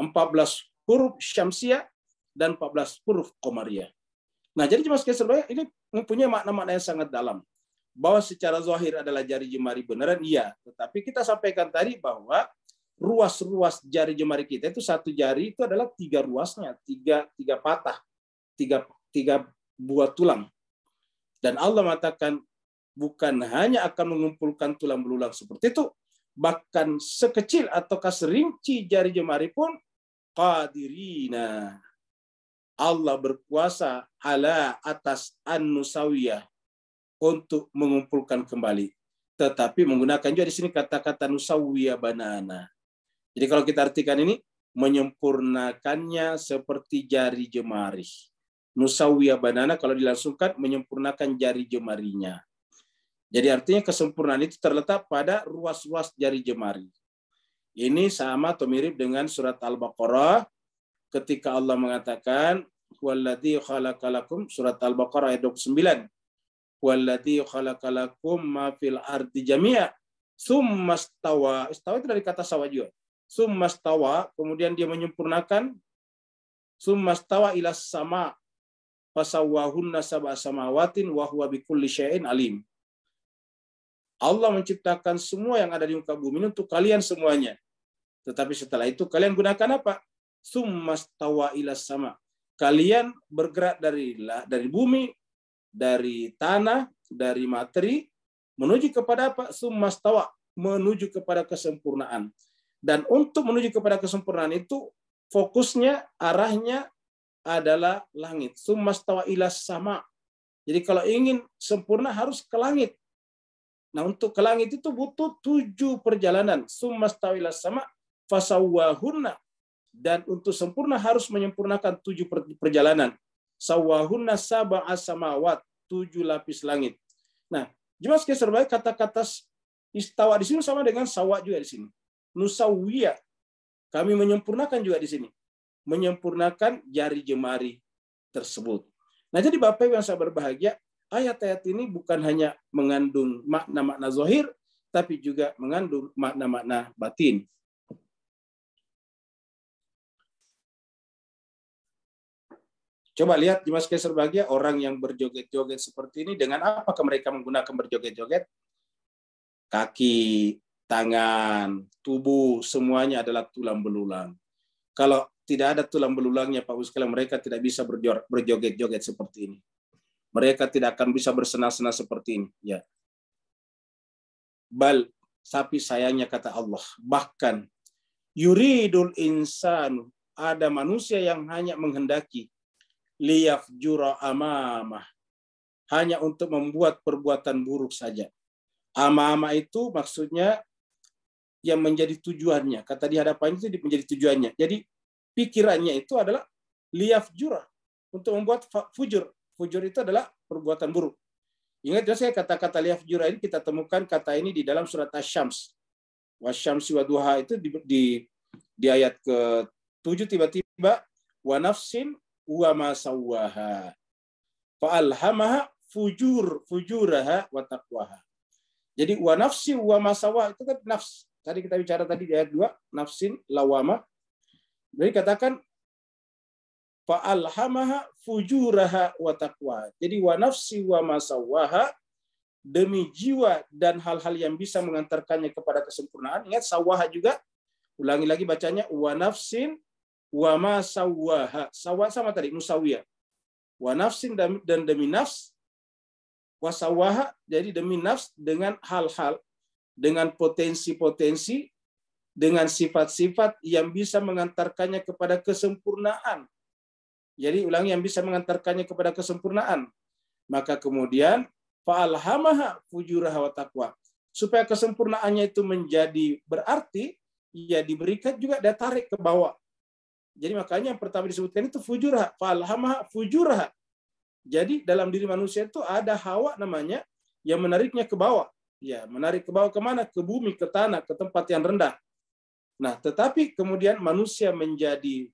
14 huruf syamsiah dan 14 huruf komariah. Nah, jadi sekali sekalian, ini mempunyai makna-makna yang sangat dalam. Bahwa secara zahir adalah jari jemari beneran, iya. Tetapi kita sampaikan tadi bahwa ruas-ruas jari jemari kita itu satu jari itu adalah tiga ruasnya, tiga, tiga patah, tiga, tiga buah tulang. Dan Allah mengatakan bukan hanya akan mengumpulkan tulang belulang seperti itu, bahkan sekecil atau keserinci jari jemari pun qadirina. Allah berkuasa ala atas an-nusawiyah untuk mengumpulkan kembali. Tetapi menggunakan juga di sini kata-kata nusawiyah banana. Jadi kalau kita artikan ini, menyempurnakannya seperti jari jemari. Nusawiyah banana kalau dilangsungkan menyempurnakan jari jemarinya. Jadi artinya kesempurnaan itu terletak pada ruas-ruas jari jemari. Ini sama atau mirip dengan surat Al-Baqarah ketika Allah mengatakan huwallazi khalaqalakum surat Al-Baqarah ayat 29. Huwallazi khalaqalakum ma fil ardi jami'a summa stawa. Stawa itu dari kata sawa juga. Summa stawa, kemudian dia menyempurnakan summa stawa ilas sama fasawwahunna sab'a samawatin wa huwa bikulli syai'in alim. Allah menciptakan semua yang ada di muka bumi ini untuk kalian semuanya. Tetapi setelah itu kalian gunakan apa? Summastawa ila sama. Kalian bergerak dari dari bumi, dari tanah, dari materi menuju kepada apa? Summastawa, menuju kepada kesempurnaan. Dan untuk menuju kepada kesempurnaan itu fokusnya arahnya adalah langit. Summastawa ila sama. Jadi kalau ingin sempurna harus ke langit. Nah, untuk ke langit itu butuh tujuh perjalanan. Sumastawilas sama fasawahunna dan untuk sempurna harus menyempurnakan tujuh perjalanan. Sawahunna sab'a asamawat tujuh lapis langit. Nah, jelas sekalian baik kata-kata istawa di sini sama dengan sawa juga di sini. Nusawiya, kami menyempurnakan juga di sini. Menyempurnakan jari jemari tersebut. Nah, jadi Bapak yang saya berbahagia, ayat-ayat ini bukan hanya mengandung makna-makna zohir, tapi juga mengandung makna-makna batin. Coba lihat Dimas Kaiser Bahagia, orang yang berjoget-joget seperti ini, dengan apa ke mereka menggunakan berjoget-joget? Kaki, tangan, tubuh, semuanya adalah tulang belulang. Kalau tidak ada tulang belulangnya, Pak Uskala, mereka tidak bisa berjoget-joget seperti ini. Mereka tidak akan bisa bersenang-senang seperti ini. Ya. Bal, sapi sayangnya kata Allah, bahkan yuridul insanu, ada manusia yang hanya menghendaki liyaf jura amamah. Hanya untuk membuat perbuatan buruk saja. Amamah itu maksudnya yang menjadi tujuannya. Kata di hadapannya itu menjadi tujuannya. Jadi pikirannya itu adalah liyaf jura. Untuk membuat fujur. Fujur itu adalah perbuatan buruk. Ingat ya, saya kata-kata liyaf jura ini kita temukan kata ini di dalam surat asyams Wasyamsi wa duha itu di, di, di ayat ke-7 tiba-tiba wa nafsin wa ma sawaha fa alhamaha fujur fujuraha wa taqwaha. Jadi wa nafsi wa ma sawaha itu kan nafs. Tadi kita bicara tadi di ayat 2 nafsin lawama. Jadi katakan fa alhamaha fujuraha wa taqwa Jadi wa nafsi wa ma sawaha demi jiwa dan hal-hal yang bisa mengantarkannya kepada kesempurnaan. Ingat sawaha juga ulangi lagi bacanya wa nafsin wa ma sawaha sawa sama tadi musawiyah wa nafsin dan demi nafs wa sawaha jadi demi nafs dengan hal-hal dengan potensi-potensi dengan sifat-sifat yang bisa mengantarkannya kepada kesempurnaan jadi ulangi yang bisa mengantarkannya kepada kesempurnaan maka kemudian fa'alhamaha fujuraha wa taqwa supaya kesempurnaannya itu menjadi berarti ya diberikan juga daya tarik ke bawah jadi makanya yang pertama disebutkan itu fujurah, falhamah fujurah. Jadi dalam diri manusia itu ada hawa namanya yang menariknya ke bawah. Ya, menarik ke bawah kemana? Ke bumi, ke tanah, ke tempat yang rendah. Nah, tetapi kemudian manusia menjadi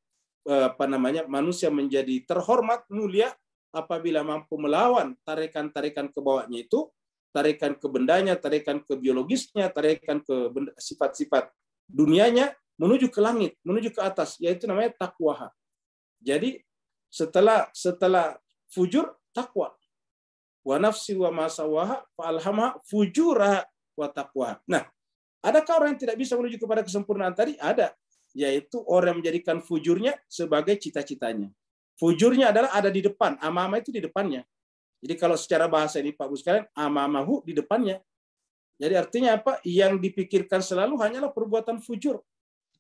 eh, apa namanya? Manusia menjadi terhormat, mulia apabila mampu melawan tarikan-tarikan ke bawahnya itu, tarikan ke bendanya, tarikan ke biologisnya, tarikan ke sifat-sifat dunianya menuju ke langit, menuju ke atas, yaitu namanya takwa. Jadi setelah setelah fujur takwa. Wa nafsi wa masawaha fa'alhamaha fujuraha wa taqwa. Nah, adakah orang yang tidak bisa menuju kepada kesempurnaan tadi? Ada, yaitu orang yang menjadikan fujurnya sebagai cita-citanya. Fujurnya adalah ada di depan, amama itu di depannya. Jadi kalau secara bahasa ini Pak Bu sekalian, amamahu di depannya. Jadi artinya apa? Yang dipikirkan selalu hanyalah perbuatan fujur.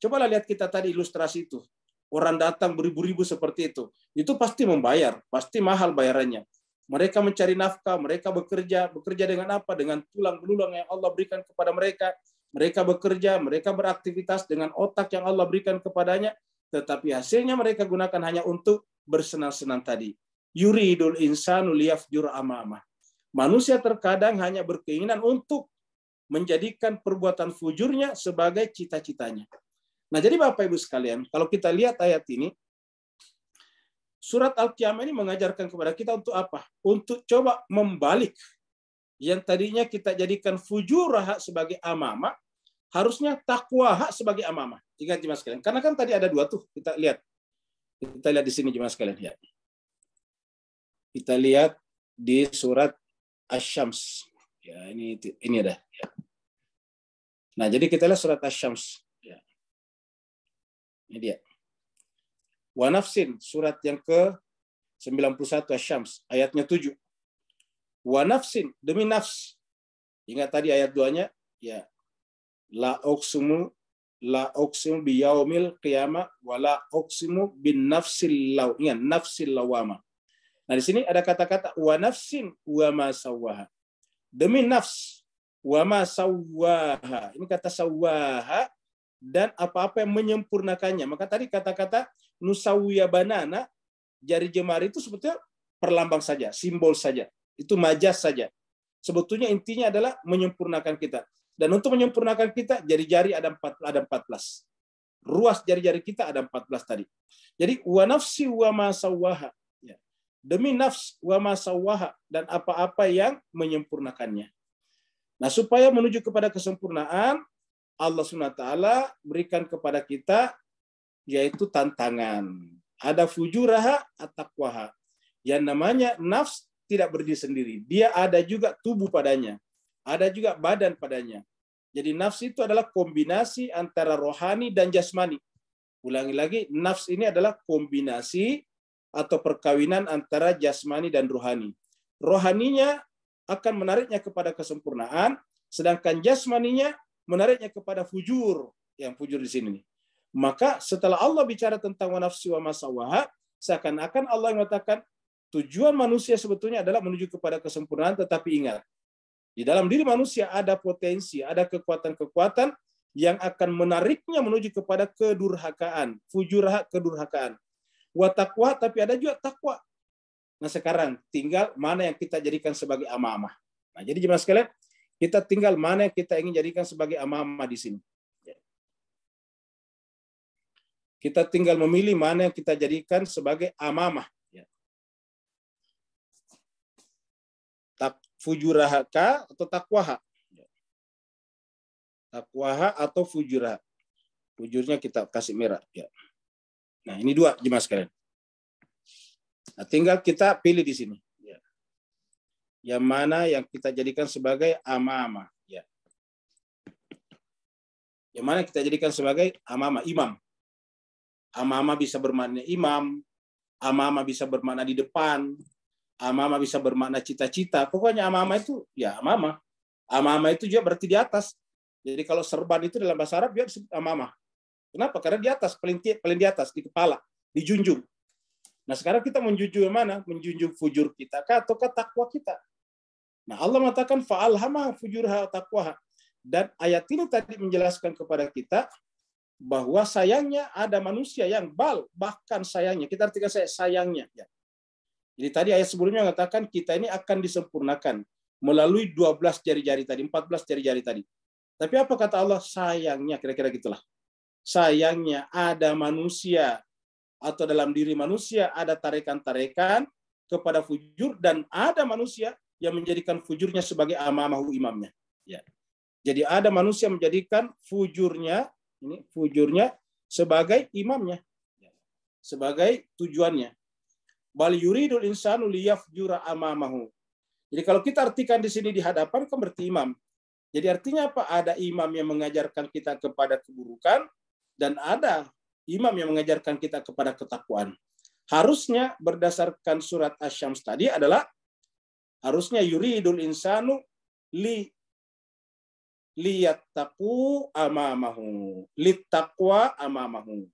Cobalah lihat kita tadi ilustrasi itu. Orang datang beribu-ribu seperti itu. Itu pasti membayar, pasti mahal bayarannya. Mereka mencari nafkah, mereka bekerja, bekerja dengan apa? Dengan tulang belulang yang Allah berikan kepada mereka. Mereka bekerja, mereka beraktivitas dengan otak yang Allah berikan kepadanya, tetapi hasilnya mereka gunakan hanya untuk bersenang-senang tadi. Yuridul insanu liyafjur amamah. Manusia terkadang hanya berkeinginan untuk menjadikan perbuatan fujurnya sebagai cita-citanya. Nah, jadi Bapak Ibu sekalian, kalau kita lihat ayat ini, surat Al-Qiyamah ini mengajarkan kepada kita untuk apa? Untuk coba membalik yang tadinya kita jadikan fujurah sebagai amama, harusnya takwa sebagai amama. Ingat jemaah sekalian. Karena kan tadi ada dua tuh, kita lihat. Kita lihat di sini jemaah sekalian. Ya. Kita lihat di surat Asy-Syams. Ya, ini ini ada. Nah, jadi kita lihat surat Asy-Syams. Ini dia. Wa nafsin surat yang ke 91 Asy-Syams ayatnya 7. Wa nafsin demi nafs. Ingat tadi ayat duanya ya. La uqsimu la uqsimu bi yaumil qiyamah wa la uqsimu bin nafsil law. Ingat nafsil lawama. Nah di sini ada kata-kata wa nafsin wa ma sawaha. Demi nafs wa ma sawaha. Ini kata sawaha dan apa-apa yang menyempurnakannya. Maka tadi kata-kata nusawiya banana, jari jemari itu sebetulnya perlambang saja, simbol saja. Itu majas saja. Sebetulnya intinya adalah menyempurnakan kita. Dan untuk menyempurnakan kita, jari-jari ada empat ada 14. Ruas jari-jari kita ada 14 tadi. Jadi wa nafsi wa masawaha. Ya. Demi nafs wa masawaha dan apa-apa yang menyempurnakannya. Nah, supaya menuju kepada kesempurnaan, Allah SWT berikan kepada kita yaitu tantangan. Ada fujuraha atakwaha. Yang namanya nafs tidak berdiri sendiri. Dia ada juga tubuh padanya. Ada juga badan padanya. Jadi nafs itu adalah kombinasi antara rohani dan jasmani. Ulangi lagi, nafs ini adalah kombinasi atau perkawinan antara jasmani dan rohani. Rohaninya akan menariknya kepada kesempurnaan, sedangkan jasmaninya menariknya kepada fujur yang fujur di sini maka setelah Allah bicara tentang wanafsi wa masawaha seakan-akan Allah mengatakan tujuan manusia sebetulnya adalah menuju kepada kesempurnaan tetapi ingat di dalam diri manusia ada potensi ada kekuatan-kekuatan yang akan menariknya menuju kepada kedurhakaan fujurha kedurhakaan wa taqwa, tapi ada juga takwa nah sekarang tinggal mana yang kita jadikan sebagai amamah nah jadi jemaah sekalian kita tinggal mana yang kita ingin jadikan sebagai amama di sini. Kita tinggal memilih mana yang kita jadikan sebagai amama. Tak fujurahaka atau takwaha. Takwaha atau fujurah. Fujurnya kita kasih merah. Ya. Nah ini dua jemaah sekalian. Nah, tinggal kita pilih di sini yang mana yang kita jadikan sebagai amama ya yang mana kita jadikan sebagai amama imam amama bisa bermakna imam amama bisa bermakna di depan amama bisa bermakna cita-cita pokoknya amama itu ya amama amama itu juga berarti di atas jadi kalau serban itu dalam bahasa Arab dia disebut amama kenapa karena di atas paling di, paling di atas di kepala dijunjung Nah sekarang kita menjunjung mana? Menjunjung fujur kita kah atau takwa kita? Nah, Allah mengatakan fa'alhamaha fujurha taqwaha. Dan ayat ini tadi menjelaskan kepada kita bahwa sayangnya ada manusia yang bal bahkan sayangnya kita artikan saya sayangnya ya. Jadi tadi ayat sebelumnya mengatakan kita ini akan disempurnakan melalui 12 jari-jari tadi, 14 jari-jari tadi. Tapi apa kata Allah sayangnya kira-kira gitulah. Sayangnya ada manusia atau dalam diri manusia ada tarikan-tarikan kepada fujur dan ada manusia yang menjadikan fujurnya sebagai amamahu imamnya. Ya. Jadi ada manusia menjadikan fujurnya ini fujurnya sebagai imamnya, ya. sebagai tujuannya. Bal yuridul insanu liyafjura amamahu. Jadi kalau kita artikan di sini di hadapan kan berarti imam. Jadi artinya apa? Ada imam yang mengajarkan kita kepada keburukan dan ada imam yang mengajarkan kita kepada ketakuan. Harusnya berdasarkan surat Asyams tadi adalah Harusnya yuridul insanu li liyattaqu amamahu. ama amamahu.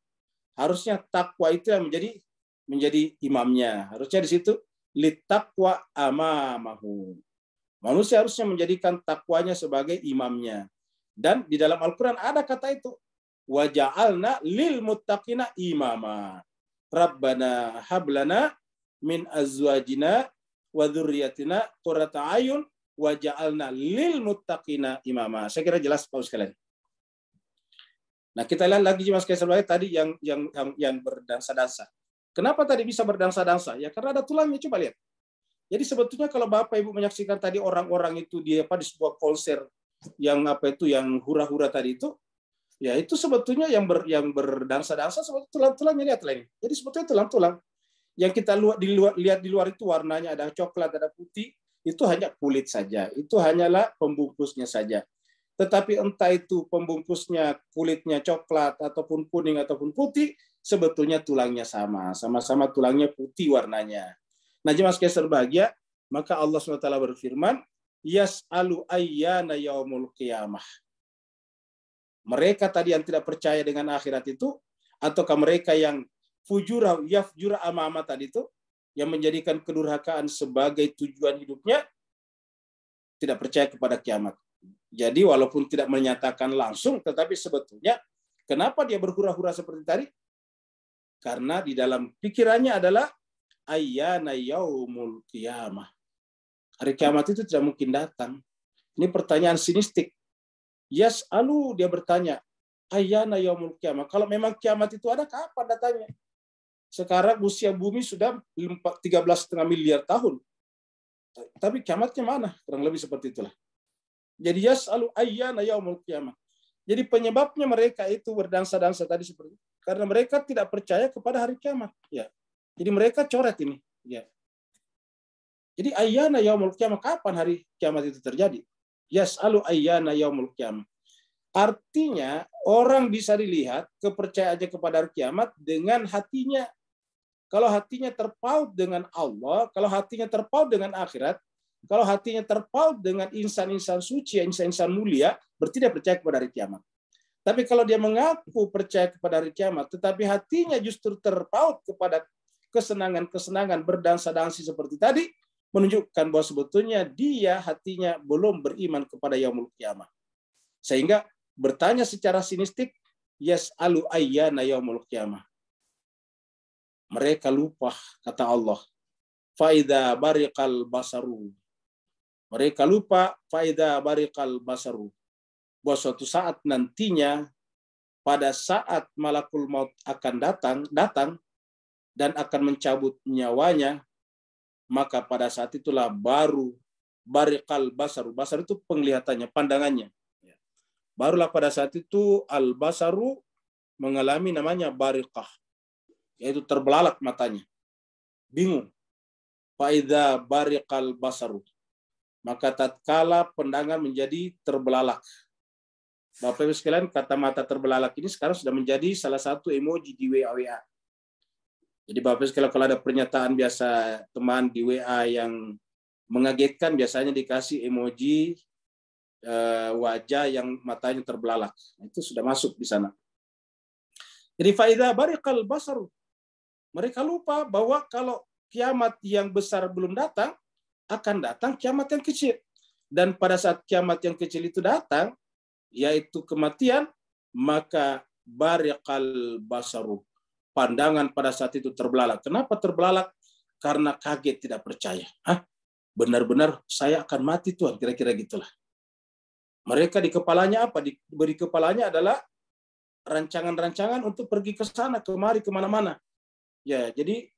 Harusnya takwa itu yang menjadi menjadi imamnya. Harusnya di situ ama amamahu. Manusia harusnya menjadikan takwanya sebagai imamnya. Dan di dalam Al-Qur'an ada kata itu. wajah lil muttaqina imama. Rabbana hablana min azwajina wa dzurriyyatina qurrata ayun wa ja'alna lil muttaqina imama. Saya kira jelas Pak sekalian. Nah, kita lihat lagi Mas Kaisar tadi yang yang yang, yang berdansa-dansa. Kenapa tadi bisa berdansa-dansa? Ya karena ada tulangnya coba lihat. Jadi sebetulnya kalau Bapak Ibu menyaksikan tadi orang-orang itu di apa di sebuah konser yang apa itu yang hura-hura tadi itu ya itu sebetulnya yang ber, yang berdansa-dansa sebetulnya tulang-tulangnya lihat lain. Jadi sebetulnya tulang-tulang yang kita luat, di luar, lihat di luar itu warnanya ada coklat, ada putih, itu hanya kulit saja. Itu hanyalah pembungkusnya saja. Tetapi entah itu pembungkusnya kulitnya coklat ataupun kuning ataupun putih, sebetulnya tulangnya sama, sama-sama tulangnya putih warnanya. Nah, jemaah sekalian bahagia, maka Allah SWT berfirman, yas alu ayyana yaumul qiyamah. Mereka tadi yang tidak percaya dengan akhirat itu ataukah mereka yang fujura yafjura amama tadi itu yang menjadikan kedurhakaan sebagai tujuan hidupnya tidak percaya kepada kiamat. Jadi walaupun tidak menyatakan langsung tetapi sebetulnya kenapa dia berhura-hura seperti tadi? Karena di dalam pikirannya adalah ayyana yaumul qiyamah. Hari kiamat itu tidak mungkin datang. Ini pertanyaan sinistik. Yes, alu dia bertanya, ayyana yaumul qiyamah. Kalau memang kiamat itu ada kapan datangnya? Sekarang usia bumi sudah 13,5 miliar tahun. Tapi kiamatnya mana? Kurang lebih seperti itulah. Jadi yas'alu ayyana yaumul kiamat. Jadi penyebabnya mereka itu berdansa-dansa tadi seperti itu. Karena mereka tidak percaya kepada hari kiamat. Ya. Jadi mereka coret ini. Ya. Jadi ayyana yaumul kiamat kapan hari kiamat itu terjadi? Yas'alu ayyana yaumul kiamat. Artinya orang bisa dilihat kepercayaannya kepada hari kiamat dengan hatinya kalau hatinya terpaut dengan Allah, kalau hatinya terpaut dengan akhirat, kalau hatinya terpaut dengan insan-insan suci, insan-insan mulia, berarti dia percaya kepada hari kiamat. Tapi kalau dia mengaku percaya kepada hari kiamat, tetapi hatinya justru terpaut kepada kesenangan-kesenangan berdansa-dansi seperti tadi, menunjukkan bahwa sebetulnya dia hatinya belum beriman kepada yaumul kiamat. Sehingga bertanya secara sinistik, yes alu Na yaumul kiamah mereka lupa kata Allah. Faida barikal basaru. Mereka lupa faida barikal basaru. Bahwa suatu saat nantinya pada saat malakul maut akan datang datang dan akan mencabut nyawanya maka pada saat itulah baru barikal basaru basar itu penglihatannya pandangannya ya. barulah pada saat itu al basaru mengalami namanya barikah yaitu terbelalak matanya. Bingung. Faida barikal basaru. Maka tatkala pandangan menjadi terbelalak. Bapak Ibu sekalian, kata mata terbelalak ini sekarang sudah menjadi salah satu emoji di WA WA. Jadi Bapak Ibu sekalian, kalau ada pernyataan biasa teman di WA yang mengagetkan biasanya dikasih emoji eh, wajah yang matanya terbelalak. Itu sudah masuk di sana. Jadi faida barikal basaru mereka lupa bahwa kalau kiamat yang besar belum datang, akan datang kiamat yang kecil. Dan pada saat kiamat yang kecil itu datang, yaitu kematian, maka barikal basaru. Pandangan pada saat itu terbelalak. Kenapa terbelalak? Karena kaget tidak percaya. Hah? Benar-benar saya akan mati Tuhan, kira-kira gitulah. Mereka di kepalanya apa? Diberi kepalanya adalah rancangan-rancangan untuk pergi ke sana, kemari, kemana-mana. Ya, jadi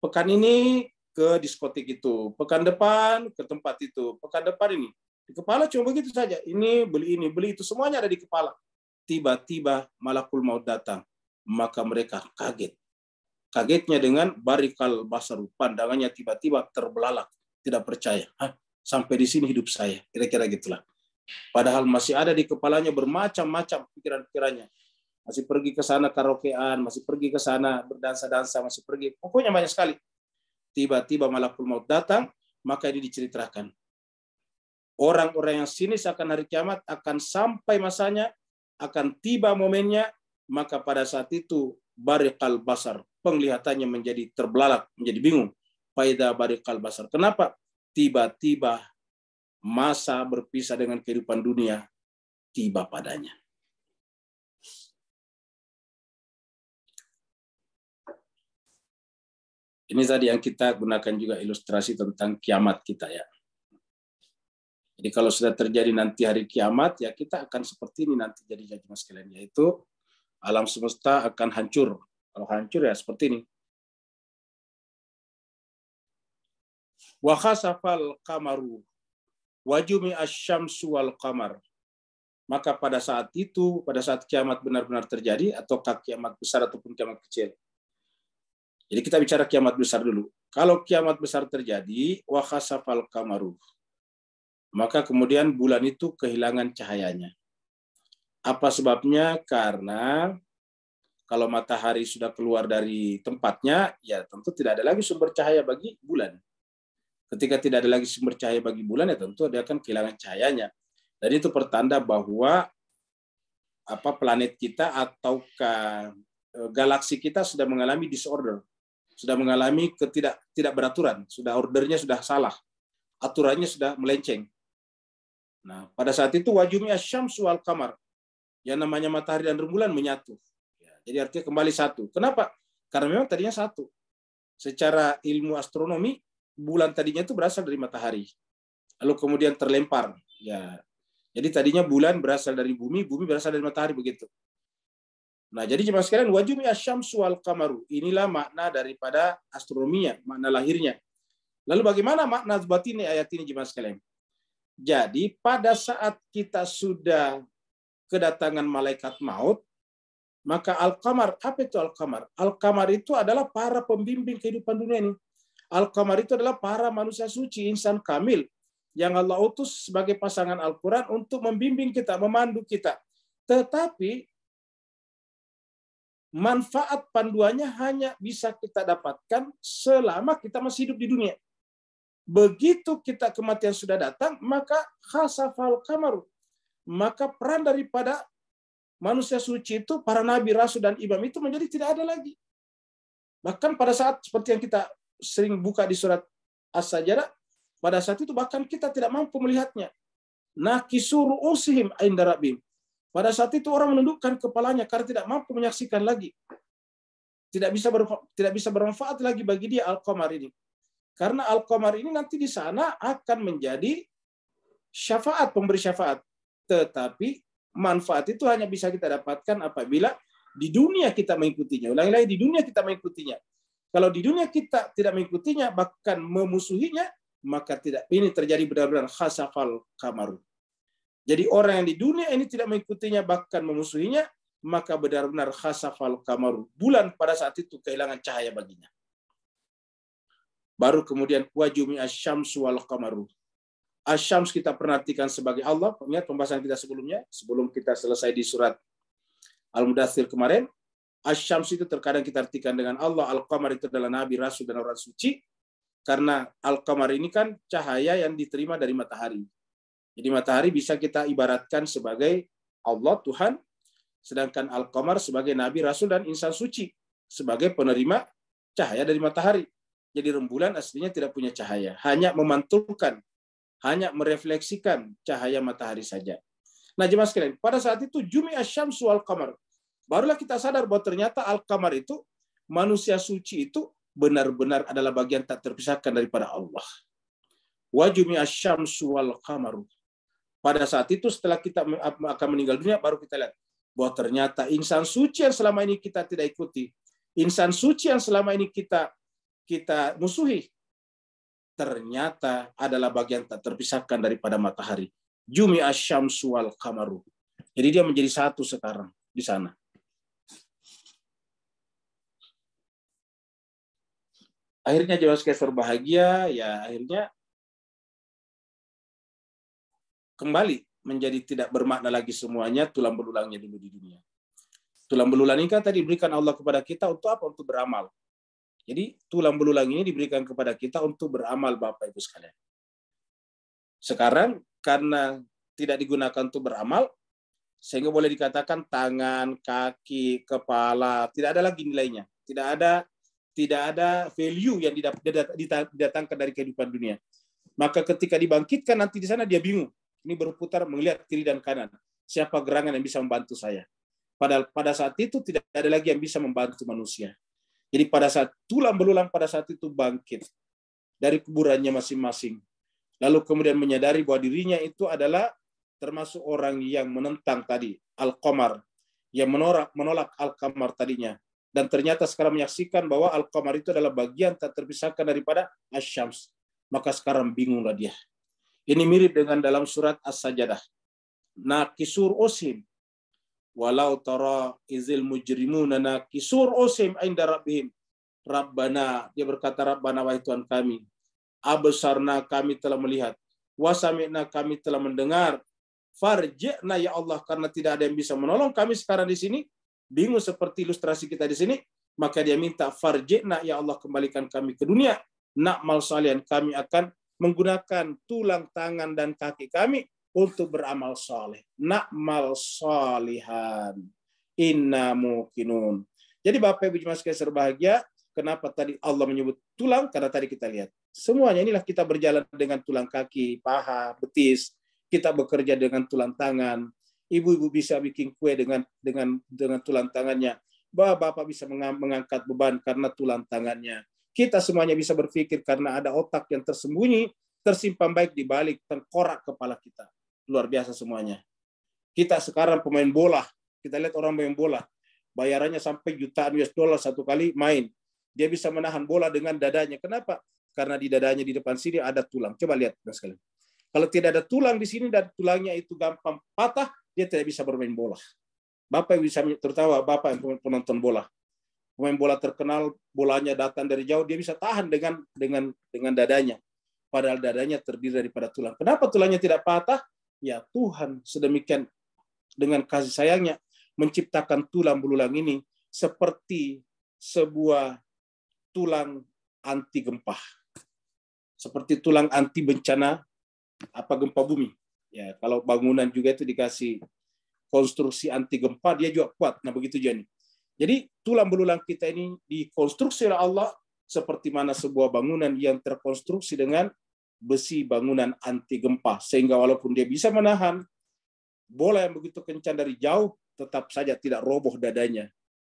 pekan ini ke diskotik itu, pekan depan ke tempat itu, pekan depan ini. Di kepala cuma begitu saja. Ini beli ini, beli itu semuanya ada di kepala. Tiba-tiba malakul maut datang, maka mereka kaget. Kagetnya dengan barikal basaru, pandangannya tiba-tiba terbelalak, tidak percaya. Hah, sampai di sini hidup saya, kira-kira gitulah. Padahal masih ada di kepalanya bermacam-macam pikiran-pikirannya masih pergi ke sana karaokean, masih pergi ke sana berdansa-dansa, masih pergi. Pokoknya banyak sekali. Tiba-tiba malakul maut datang, maka ini diceritakan. Orang-orang yang sinis akan hari kiamat akan sampai masanya, akan tiba momennya, maka pada saat itu barikal basar, penglihatannya menjadi terbelalak, menjadi bingung. Paida barikal basar. Kenapa? Tiba-tiba masa berpisah dengan kehidupan dunia tiba padanya Ini tadi yang kita gunakan juga ilustrasi tentang kiamat kita ya. Jadi kalau sudah terjadi nanti hari kiamat, ya kita akan seperti ini nanti jadi jemaah sekalian, yaitu alam semesta akan hancur. Kalau hancur ya seperti ini. Wa khasafal kamaru wajumi asyamsu wal kamar. Maka pada saat itu, pada saat kiamat benar-benar terjadi, kaki kiamat besar ataupun kiamat kecil, jadi kita bicara kiamat besar dulu. Kalau kiamat besar terjadi, wakasafal kamaru. Maka kemudian bulan itu kehilangan cahayanya. Apa sebabnya? Karena kalau matahari sudah keluar dari tempatnya, ya tentu tidak ada lagi sumber cahaya bagi bulan. Ketika tidak ada lagi sumber cahaya bagi bulan, ya tentu dia akan kehilangan cahayanya. Dan itu pertanda bahwa apa planet kita ataukah e, galaksi kita sudah mengalami disorder sudah mengalami ketidak tidak beraturan, sudah ordernya sudah salah, aturannya sudah melenceng. Nah, pada saat itu wajumnya syamsu wal kamar, yang namanya matahari dan rembulan menyatu. Ya, jadi artinya kembali satu. Kenapa? Karena memang tadinya satu. Secara ilmu astronomi, bulan tadinya itu berasal dari matahari. Lalu kemudian terlempar. Ya, jadi tadinya bulan berasal dari bumi, bumi berasal dari matahari begitu. Nah, jadi jemaah sekalian, wajumi syamsu wal kamaru. Inilah makna daripada astronominya, makna lahirnya. Lalu bagaimana makna ini ayat ini jemaah sekalian? Jadi pada saat kita sudah kedatangan malaikat maut, maka Al-Qamar, apa itu Al-Qamar? Al-Qamar itu adalah para pembimbing kehidupan dunia ini. Al-Qamar itu adalah para manusia suci, insan kamil, yang Allah utus sebagai pasangan Al-Quran untuk membimbing kita, memandu kita. Tetapi manfaat panduannya hanya bisa kita dapatkan selama kita masih hidup di dunia. Begitu kita kematian sudah datang, maka khasafal kamaru. Maka peran daripada manusia suci itu, para nabi, rasul, dan imam itu menjadi tidak ada lagi. Bahkan pada saat seperti yang kita sering buka di surat as sajarah pada saat itu bahkan kita tidak mampu melihatnya. Nah, kisuru usihim aindarabim. Pada saat itu orang menundukkan kepalanya karena tidak mampu menyaksikan lagi. Tidak bisa tidak bisa bermanfaat lagi bagi dia Al-Qamar ini. Karena Al-Qamar ini nanti di sana akan menjadi syafaat, pemberi syafaat. Tetapi manfaat itu hanya bisa kita dapatkan apabila di dunia kita mengikutinya. Ulangi lagi, di dunia kita mengikutinya. Kalau di dunia kita tidak mengikutinya, bahkan memusuhinya, maka tidak ini terjadi benar-benar khasafal kamaru. Jadi orang yang di dunia ini tidak mengikutinya bahkan memusuhinya, maka benar-benar khasafal kamaru. Bulan pada saat itu kehilangan cahaya baginya. Baru kemudian wajumi asyamsu wal kamaru. Asyams kita perhatikan sebagai Allah. Ingat pembahasan kita sebelumnya, sebelum kita selesai di surat Al-Mudathir kemarin. Asyams itu terkadang kita artikan dengan Allah. Al-Qamar itu adalah Nabi, Rasul, dan orang suci. Karena Al-Qamar ini kan cahaya yang diterima dari matahari. Jadi matahari bisa kita ibaratkan sebagai Allah Tuhan, sedangkan Al-Qamar sebagai nabi, rasul dan insan suci sebagai penerima cahaya dari matahari. Jadi rembulan aslinya tidak punya cahaya, hanya memantulkan, hanya merefleksikan cahaya matahari saja. Nah, jemaah sekalian, pada saat itu Jumi Asyamsu sual qamar Barulah kita sadar bahwa ternyata Al-Qamar itu manusia suci itu benar-benar adalah bagian tak terpisahkan daripada Allah. Wajumi asyamsu sual qamaru. Pada saat itu setelah kita akan meninggal dunia baru kita lihat bahwa ternyata insan suci yang selama ini kita tidak ikuti, insan suci yang selama ini kita kita musuhi ternyata adalah bagian tak terpisahkan daripada matahari. Jumi asyamsu wal kamaru. Jadi dia menjadi satu sekarang di sana. Akhirnya Jawaskes bahagia ya akhirnya kembali menjadi tidak bermakna lagi semuanya tulang belulangnya dulu di dunia. Tulang belulang ini kan tadi diberikan Allah kepada kita untuk apa? Untuk beramal. Jadi tulang belulang ini diberikan kepada kita untuk beramal Bapak Ibu sekalian. Sekarang karena tidak digunakan untuk beramal, sehingga boleh dikatakan tangan, kaki, kepala, tidak ada lagi nilainya. Tidak ada tidak ada value yang didatangkan dari kehidupan dunia. Maka ketika dibangkitkan nanti di sana dia bingung ini berputar melihat kiri dan kanan. Siapa gerangan yang bisa membantu saya? Padahal pada saat itu tidak ada lagi yang bisa membantu manusia. Jadi pada saat tulang belulang pada saat itu bangkit dari kuburannya masing-masing. Lalu kemudian menyadari bahwa dirinya itu adalah termasuk orang yang menentang tadi Al-Qamar yang menolak menolak Al-Qamar tadinya dan ternyata sekarang menyaksikan bahwa Al-Qamar itu adalah bagian tak terpisahkan daripada Asyams. Maka sekarang bingunglah dia. Ini mirip dengan dalam surat As-Sajadah. kisur osim. Walau tara izil mujrimuna kisur osim inda rabbihim. Rabbana, dia berkata Rabbana wahai Tuhan kami. Abesarna kami telah melihat. Wasamina kami telah mendengar. Farji'na ya Allah karena tidak ada yang bisa menolong kami sekarang di sini. Bingung seperti ilustrasi kita di sini. Maka dia minta farji'na ya Allah kembalikan kami ke dunia. Nakmal salian kami akan menggunakan tulang tangan dan kaki kami untuk beramal soleh. Nakmal solihan. Inna mukinun. Jadi Bapak Ibu Jemaah sekalian berbahagia, kenapa tadi Allah menyebut tulang? Karena tadi kita lihat. Semuanya inilah kita berjalan dengan tulang kaki, paha, betis. Kita bekerja dengan tulang tangan. Ibu-ibu bisa bikin kue dengan dengan dengan tulang tangannya. Bapak-bapak bisa mengangkat beban karena tulang tangannya kita semuanya bisa berpikir karena ada otak yang tersembunyi, tersimpan baik di balik tengkorak kepala kita. Luar biasa semuanya. Kita sekarang pemain bola, kita lihat orang pemain bola, bayarannya sampai jutaan US dollar satu kali main. Dia bisa menahan bola dengan dadanya. Kenapa? Karena di dadanya di depan sini ada tulang. Coba lihat Mas sekalian. Kalau tidak ada tulang di sini dan tulangnya itu gampang patah, dia tidak bisa bermain bola. Bapak yang bisa tertawa, bapak yang penonton bola pemain bola terkenal bolanya datang dari jauh dia bisa tahan dengan dengan dengan dadanya padahal dadanya terdiri daripada tulang kenapa tulangnya tidak patah ya Tuhan sedemikian dengan kasih sayangnya menciptakan tulang belulang ini seperti sebuah tulang anti gempa seperti tulang anti bencana apa gempa bumi ya kalau bangunan juga itu dikasih konstruksi anti gempa dia juga kuat nah begitu jadi. Jadi tulang belulang kita ini dikonstruksi oleh Allah seperti mana sebuah bangunan yang terkonstruksi dengan besi bangunan anti gempa sehingga walaupun dia bisa menahan bola yang begitu kencang dari jauh tetap saja tidak roboh dadanya.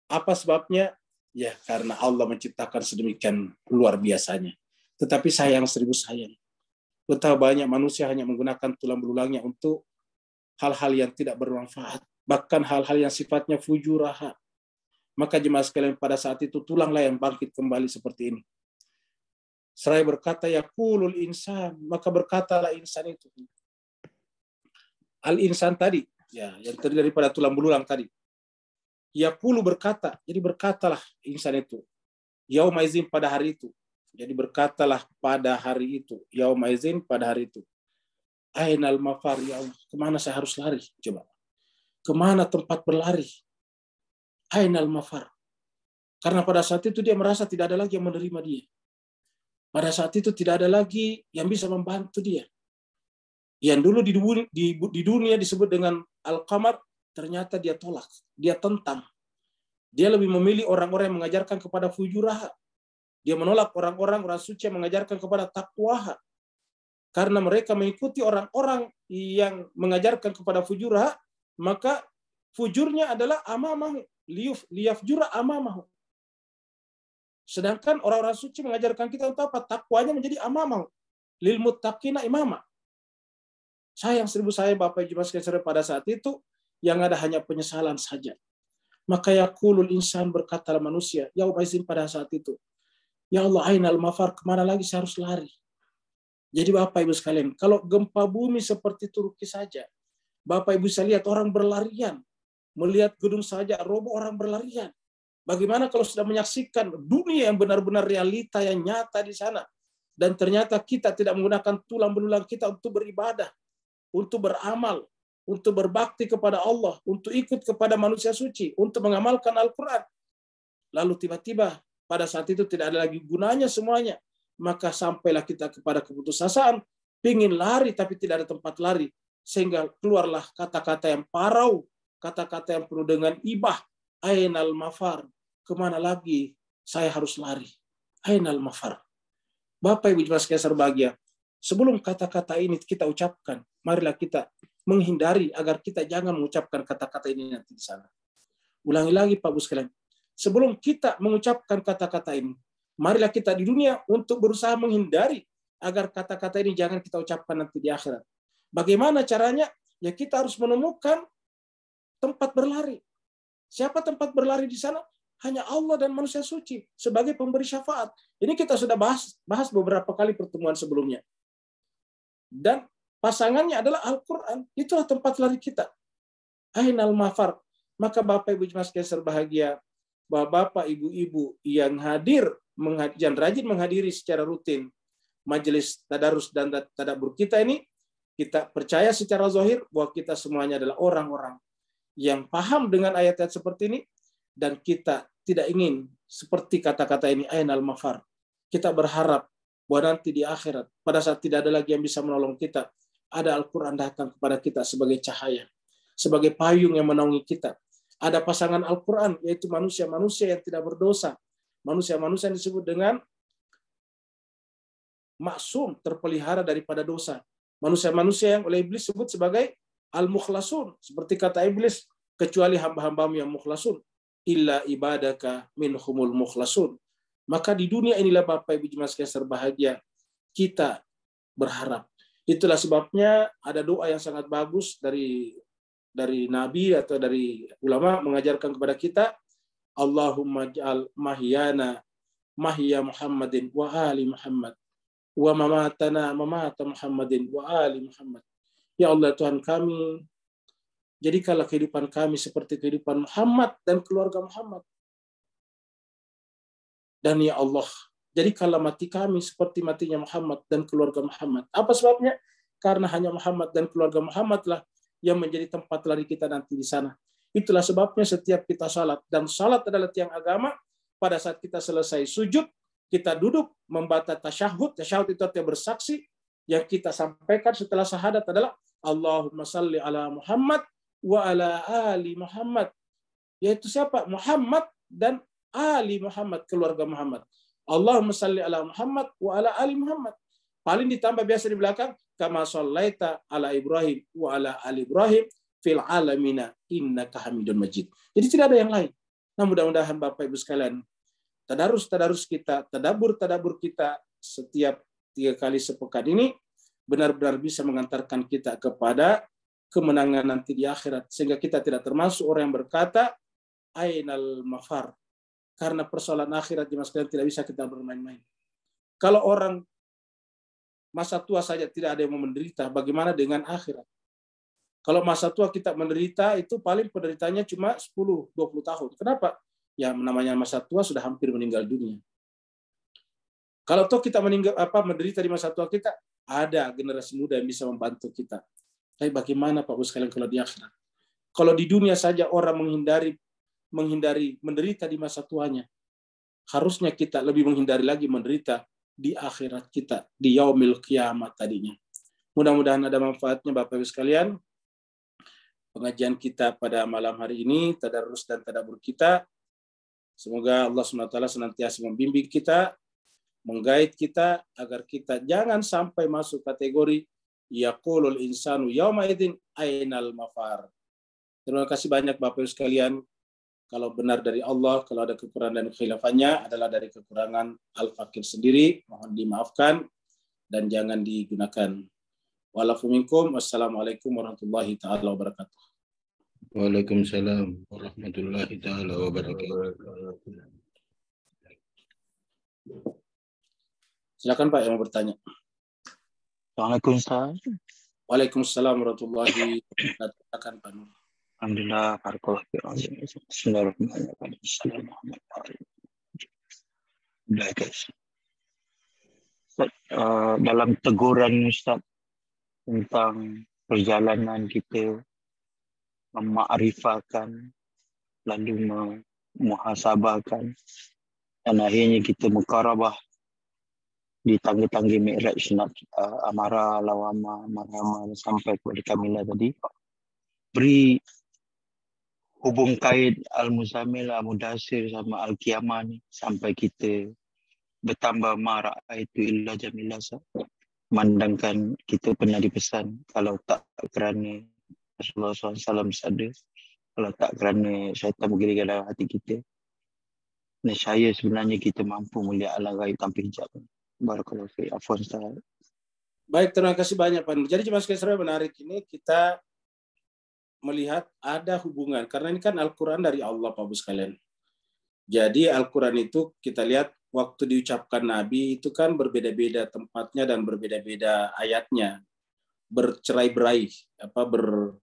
Apa sebabnya? Ya karena Allah menciptakan sedemikian luar biasanya. Tetapi sayang seribu sayang. Betapa banyak manusia hanya menggunakan tulang belulangnya untuk hal-hal yang tidak bermanfaat. Bahkan hal-hal yang sifatnya fujuraha. Maka jemaah sekalian pada saat itu tulanglah yang bangkit kembali seperti ini. Serai berkata, ya kulul insan, maka berkatalah insan itu. Al-insan tadi, ya yang terdiri daripada tulang belulang tadi. Ya kulu berkata, jadi berkatalah insan itu. Yaum izin pada hari itu. Jadi berkatalah pada hari itu. Yaum izin pada hari itu. Ainal mafar ya Allah. Kemana saya harus lari? Coba. Kemana tempat berlari? Ainal mafar. Karena pada saat itu dia merasa tidak ada lagi yang menerima dia. Pada saat itu tidak ada lagi yang bisa membantu dia. Yang dulu di dunia, disebut dengan Al-Qamar, ternyata dia tolak, dia tentang. Dia lebih memilih orang-orang yang mengajarkan kepada fujuraha. Dia menolak orang-orang orang suci yang mengajarkan kepada takwaha. Karena mereka mengikuti orang-orang yang mengajarkan kepada fujuraha, maka fujurnya adalah amamah liuf liaf jura amamahu. Sedangkan orang-orang suci mengajarkan kita untuk apa? Takwanya menjadi amamahu. Lil muttaqina imama. yang seribu saya Bapak Ibu sekalian pada saat itu yang ada hanya penyesalan saja. Maka yakulul insan berkata manusia, ya izin pada saat itu. Ya Allah, ainal mafar, kemana lagi saya harus lari? Jadi Bapak Ibu sekalian, kalau gempa bumi seperti Turki saja, Bapak Ibu saya lihat orang berlarian, melihat gedung saja roboh orang berlarian. Bagaimana kalau sudah menyaksikan dunia yang benar-benar realita yang nyata di sana dan ternyata kita tidak menggunakan tulang belulang kita untuk beribadah, untuk beramal, untuk berbakti kepada Allah, untuk ikut kepada manusia suci, untuk mengamalkan Al-Qur'an. Lalu tiba-tiba pada saat itu tidak ada lagi gunanya semuanya. Maka sampailah kita kepada keputusasaan, ingin lari tapi tidak ada tempat lari. Sehingga keluarlah kata-kata yang parau kata-kata yang penuh dengan ibah. Ainal mafar. Kemana lagi saya harus lari? Ainal mafar. Bapak Ibu Jemaah sekalian bahagia. Sebelum kata-kata ini kita ucapkan, marilah kita menghindari agar kita jangan mengucapkan kata-kata ini nanti di sana. Ulangi lagi Pak Bu sekalian. Sebelum kita mengucapkan kata-kata ini, marilah kita di dunia untuk berusaha menghindari agar kata-kata ini jangan kita ucapkan nanti di akhirat. Bagaimana caranya? Ya kita harus menemukan tempat berlari. Siapa tempat berlari di sana? Hanya Allah dan manusia suci sebagai pemberi syafaat. Ini kita sudah bahas bahas beberapa kali pertemuan sebelumnya. Dan pasangannya adalah Al-Quran. Itulah tempat lari kita. Ainal mafar. Maka Bapak Ibu Jemaah sekalian berbahagia bahwa Bapak Ibu-ibu yang hadir yang rajin menghadiri secara rutin majelis tadarus dan tadabur kita ini kita percaya secara zahir bahwa kita semuanya adalah orang-orang yang paham dengan ayat-ayat seperti ini dan kita tidak ingin seperti kata-kata ini ayat al mafar. Kita berharap bahwa nanti di akhirat pada saat tidak ada lagi yang bisa menolong kita, ada Al-Qur'an datang kepada kita sebagai cahaya, sebagai payung yang menaungi kita. Ada pasangan Al-Qur'an yaitu manusia-manusia yang tidak berdosa, manusia-manusia yang disebut dengan maksum terpelihara daripada dosa. Manusia-manusia yang oleh iblis sebut sebagai al-mukhlasun seperti kata iblis kecuali hamba-hambamu yang mukhlasun illa ibadaka minhumul mukhlasun maka di dunia inilah Bapak Ibu Jemaah sekalian berbahagia. kita berharap itulah sebabnya ada doa yang sangat bagus dari dari nabi atau dari ulama mengajarkan kepada kita Allahumma ja'al mahyana mahya Muhammadin wa ali Muhammad wa mamatana mamata Muhammadin wa ali Muhammad Ya Allah Tuhan kami, jadikanlah kehidupan kami seperti kehidupan Muhammad dan keluarga Muhammad. Dan ya Allah, jadikanlah mati kami seperti matinya Muhammad dan keluarga Muhammad. Apa sebabnya? Karena hanya Muhammad dan keluarga Muhammadlah yang menjadi tempat lari kita nanti di sana. Itulah sebabnya setiap kita salat dan salat adalah tiang agama. Pada saat kita selesai sujud, kita duduk membaca tasyahud. Tasyahud itu artinya bersaksi yang kita sampaikan setelah syahadat adalah Allahumma salli ala Muhammad wa ala ali Muhammad. Yaitu siapa? Muhammad dan ali Muhammad, keluarga Muhammad. Allahumma salli ala Muhammad wa ala ali Muhammad. Paling ditambah biasa di belakang, kama sallaita ala Ibrahim wa ala ali Ibrahim fil alamina innaka hamidun majid. Jadi tidak ada yang lain. Nah mudah-mudahan Bapak Ibu sekalian, tadarus-tadarus kita, tadabur-tadabur kita setiap tiga kali sepekan ini benar-benar bisa mengantarkan kita kepada kemenangan nanti di akhirat sehingga kita tidak termasuk orang yang berkata ainal mafar karena persoalan akhirat di ya masa tidak bisa kita bermain-main. Kalau orang masa tua saja tidak ada yang mau menderita, bagaimana dengan akhirat? Kalau masa tua kita menderita itu paling penderitanya cuma 10 20 tahun. Kenapa? Ya namanya masa tua sudah hampir meninggal dunia. Kalau toh kita meninggal apa menderita di masa tua kita, ada generasi muda yang bisa membantu kita. Tapi bagaimana Pak Bos sekalian kalau di akhirat? Kalau di dunia saja orang menghindari menghindari menderita di masa tuanya, harusnya kita lebih menghindari lagi menderita di akhirat kita di yaumil kiamat tadinya. Mudah-mudahan ada manfaatnya Bapak Ibu sekalian. Pengajian kita pada malam hari ini, tadarus dan tadabur kita. Semoga Allah SWT senantiasa membimbing kita menggait kita agar kita jangan sampai masuk kategori yaqulul insanu yauma idzin ainal mafar. Terima kasih banyak Bapak Ibu sekalian. Kalau benar dari Allah, kalau ada kekurangan dan khilafannya adalah dari kekurangan al-fakir sendiri, mohon dimaafkan dan jangan digunakan. Walafuminkum, wassalamualaikum warahmatullahi taala wabarakatuh. Waalaikumsalam warahmatullahi taala wabarakatuh. Silakan Pak yang mau bertanya. Waalaikumsalam. Waalaikumsalam warahmatullahi wabarakatuh. Pak Alhamdulillah, barakallahu eh, dalam teguran Ustaz tentang perjalanan kita memakrifahkan lalu memuhasabahkan dan akhirnya kita mukarabah di tangga-tangga Mi'raj nak uh, amara lawama marama sampai kepada Kamila tadi beri hubung kait al-muzamil al-mudasir sama al-qiyamah ni sampai kita bertambah marak itu illa jamila mandangkan kita pernah dipesan kalau tak kerana Rasulullah SAW sada kalau tak kerana syaitan mungkin dalam hati kita nescaya sebenarnya kita mampu melihat alam gaib tanpa hijab ni Barakallahu fi Baik, terima kasih banyak Pak Nur. Jadi cuma sekali menarik ini kita melihat ada hubungan karena ini kan Al-Qur'an dari Allah Pak Bu sekalian. Jadi Al-Qur'an itu kita lihat waktu diucapkan Nabi itu kan berbeda-beda tempatnya dan berbeda-beda ayatnya. Bercerai-berai, apa ber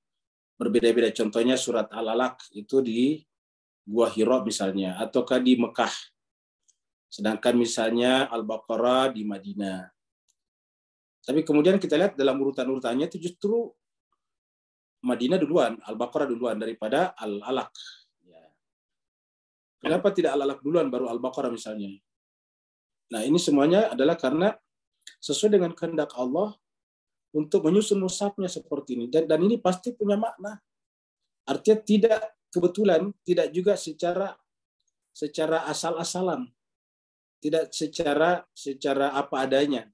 berbeda-beda. Contohnya surat Al-Alaq itu di Gua Hiro misalnya ataukah di Mekah Sedangkan misalnya Al-Baqarah di Madinah. Tapi kemudian kita lihat dalam urutan-urutannya itu justru Madinah duluan, Al-Baqarah duluan daripada Al-Alaq. Ya. Kenapa tidak Al-Alaq duluan baru Al-Baqarah misalnya? Nah ini semuanya adalah karena sesuai dengan kehendak Allah untuk menyusun musafnya seperti ini. Dan, dan ini pasti punya makna. Artinya tidak kebetulan, tidak juga secara secara asal-asalan tidak secara secara apa adanya.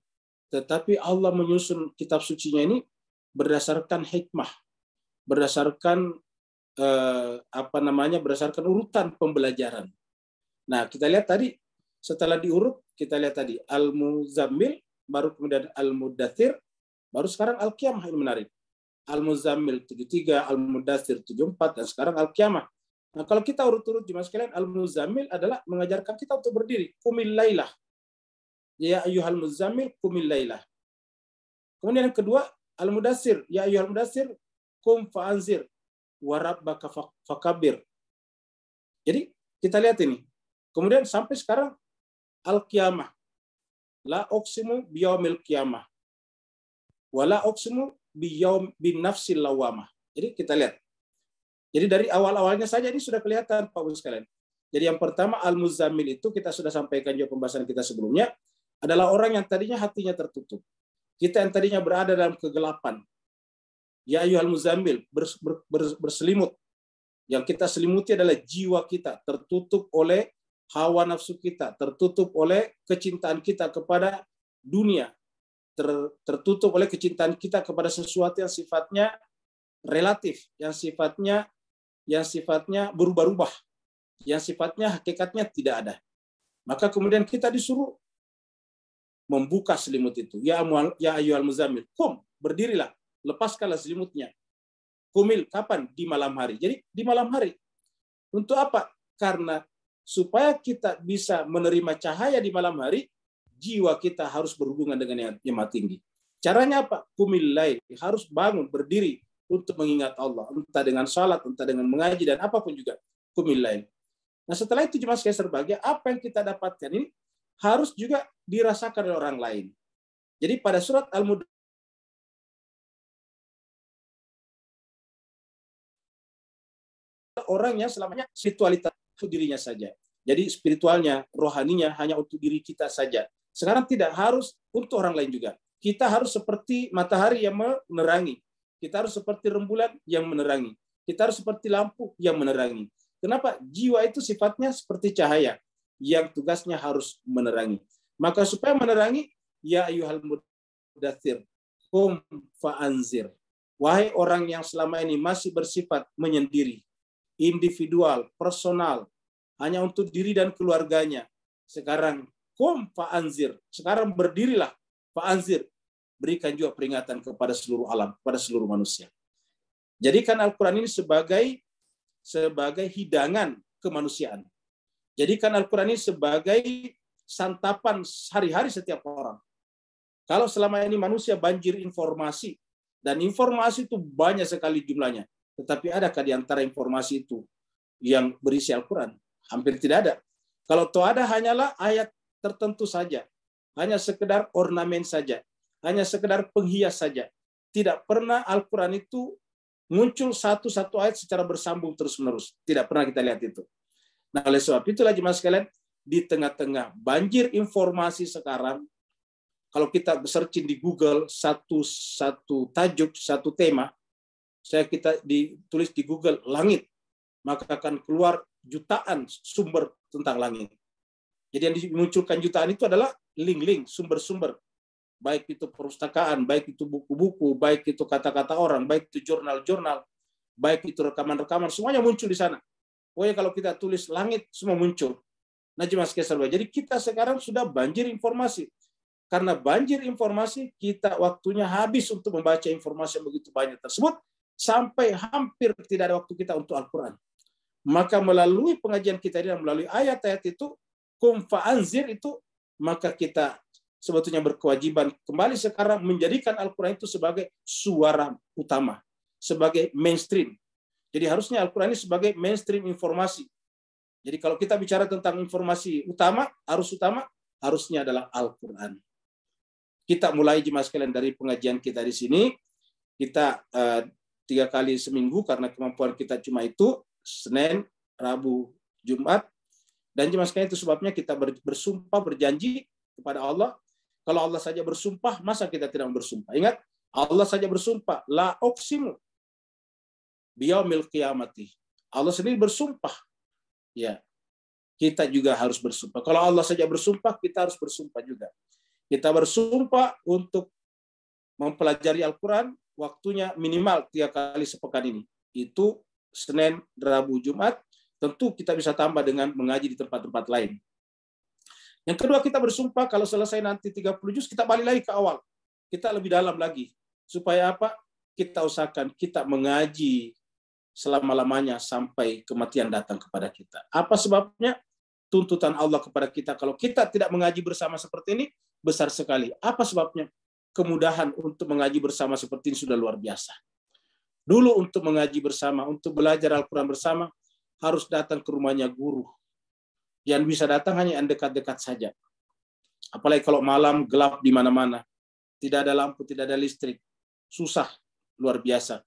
Tetapi Allah menyusun kitab sucinya ini berdasarkan hikmah, berdasarkan eh, apa namanya? berdasarkan urutan pembelajaran. Nah, kita lihat tadi setelah diurut, kita lihat tadi Al-Muzammil, baru kemudian Al-Mudathir, baru sekarang Al-Qiyamah ini menarik. Al-Muzammil 73, Al-Mudathir 74 dan sekarang Al-Qiyamah Nah, kalau kita urut-urut jemaah sekalian, al muzamil adalah mengajarkan kita untuk berdiri. Kumillailah, Ya ayuhal muzamil, kumil Kemudian yang kedua, al-mudasir. Ya ayuhal mudasir kum fa'anzir. Warabbaka fakabir. Jadi kita lihat ini. Kemudian sampai sekarang al-qiyamah. La oksimu biyaumil qiyamah. Wala oksimu biyaum bin nafsil lawamah. Jadi kita lihat jadi dari awal-awalnya saja ini sudah kelihatan Pak Bos sekalian. Jadi yang pertama Al-Muzammil itu kita sudah sampaikan juga pembahasan kita sebelumnya adalah orang yang tadinya hatinya tertutup. Kita yang tadinya berada dalam kegelapan. Ya Al muzammil berselimut. Yang kita selimuti adalah jiwa kita tertutup oleh hawa nafsu kita, tertutup oleh kecintaan kita kepada dunia, ter, tertutup oleh kecintaan kita kepada sesuatu yang sifatnya relatif, yang sifatnya yang sifatnya berubah-ubah, yang sifatnya hakikatnya tidak ada. Maka kemudian kita disuruh membuka selimut itu. Ya amual, ya ayyuhal muzammil, kum, berdirilah, lepaskanlah selimutnya. Kumil, kapan? Di malam hari. Jadi di malam hari. Untuk apa? Karena supaya kita bisa menerima cahaya di malam hari, jiwa kita harus berhubungan dengan yang, yang tinggi. Caranya apa? Kumil lain, harus bangun, berdiri, untuk mengingat Allah, entah dengan salat, entah dengan mengaji dan apapun juga kumil Nah, setelah itu jemaah sekalian sebagai apa yang kita dapatkan ini harus juga dirasakan oleh orang lain. Jadi pada surat Al-Mud orangnya selamanya spiritualitas untuk dirinya saja. Jadi spiritualnya, rohaninya hanya untuk diri kita saja. Sekarang tidak harus untuk orang lain juga. Kita harus seperti matahari yang menerangi. Kita harus seperti rembulan yang menerangi. Kita harus seperti lampu yang menerangi. Kenapa? Jiwa itu sifatnya seperti cahaya yang tugasnya harus menerangi. Maka supaya menerangi, ya ayuhal mudathir, kum fa'anzir. Wahai orang yang selama ini masih bersifat menyendiri, individual, personal, hanya untuk diri dan keluarganya. Sekarang, kum fa'anzir. Sekarang berdirilah, fa'anzir berikan juga peringatan kepada seluruh alam, kepada seluruh manusia. Jadikan Al-Quran ini sebagai sebagai hidangan kemanusiaan. Jadikan Al-Quran ini sebagai santapan hari hari setiap orang. Kalau selama ini manusia banjir informasi, dan informasi itu banyak sekali jumlahnya. Tetapi adakah di antara informasi itu yang berisi Al-Quran? Hampir tidak ada. Kalau itu ada hanyalah ayat tertentu saja. Hanya sekedar ornamen saja hanya sekedar penghias saja. Tidak pernah Al-Quran itu muncul satu-satu ayat secara bersambung terus-menerus. Tidak pernah kita lihat itu. Nah, oleh sebab itu itulah Mas sekalian, di tengah-tengah banjir informasi sekarang, kalau kita searching di Google satu satu tajuk, satu tema, saya kita ditulis di Google langit, maka akan keluar jutaan sumber tentang langit. Jadi yang dimunculkan jutaan itu adalah link-link, sumber-sumber baik itu perpustakaan, baik itu buku-buku, baik itu kata-kata orang, baik itu jurnal-jurnal, baik itu rekaman-rekaman, semuanya muncul di sana. Pokoknya kalau kita tulis langit, semua muncul. Najib Mas Kesarwa. Jadi kita sekarang sudah banjir informasi. Karena banjir informasi, kita waktunya habis untuk membaca informasi yang begitu banyak tersebut, sampai hampir tidak ada waktu kita untuk Al-Quran. Maka melalui pengajian kita ini, melalui ayat-ayat itu, kumfa anzir itu, maka kita sebetulnya berkewajiban kembali sekarang menjadikan Al-Quran itu sebagai suara utama, sebagai mainstream. Jadi harusnya Al-Quran ini sebagai mainstream informasi. Jadi kalau kita bicara tentang informasi utama, arus utama, harusnya adalah Al-Quran. Kita mulai jemaah sekalian dari pengajian kita di sini. Kita uh, tiga kali seminggu karena kemampuan kita cuma itu. Senin, Rabu, Jumat. Dan jemaah sekalian itu sebabnya kita bersumpah, berjanji kepada Allah kalau Allah saja bersumpah, masa kita tidak bersumpah? Ingat, Allah saja bersumpah, la oksimu mil kiamati. Allah sendiri bersumpah. Ya. Kita juga harus bersumpah. Kalau Allah saja bersumpah, kita harus bersumpah juga. Kita bersumpah untuk mempelajari Al-Quran, waktunya minimal tiga kali sepekan ini. Itu Senin, Rabu, Jumat. Tentu kita bisa tambah dengan mengaji di tempat-tempat lain. Yang kedua kita bersumpah kalau selesai nanti 30 juz kita balik lagi ke awal. Kita lebih dalam lagi. Supaya apa? Kita usahakan kita mengaji selama-lamanya sampai kematian datang kepada kita. Apa sebabnya? Tuntutan Allah kepada kita kalau kita tidak mengaji bersama seperti ini besar sekali. Apa sebabnya? Kemudahan untuk mengaji bersama seperti ini sudah luar biasa. Dulu untuk mengaji bersama, untuk belajar Al-Quran bersama, harus datang ke rumahnya guru, yang bisa datang hanya yang dekat-dekat saja. Apalagi kalau malam gelap di mana-mana. Tidak ada lampu, tidak ada listrik. Susah, luar biasa.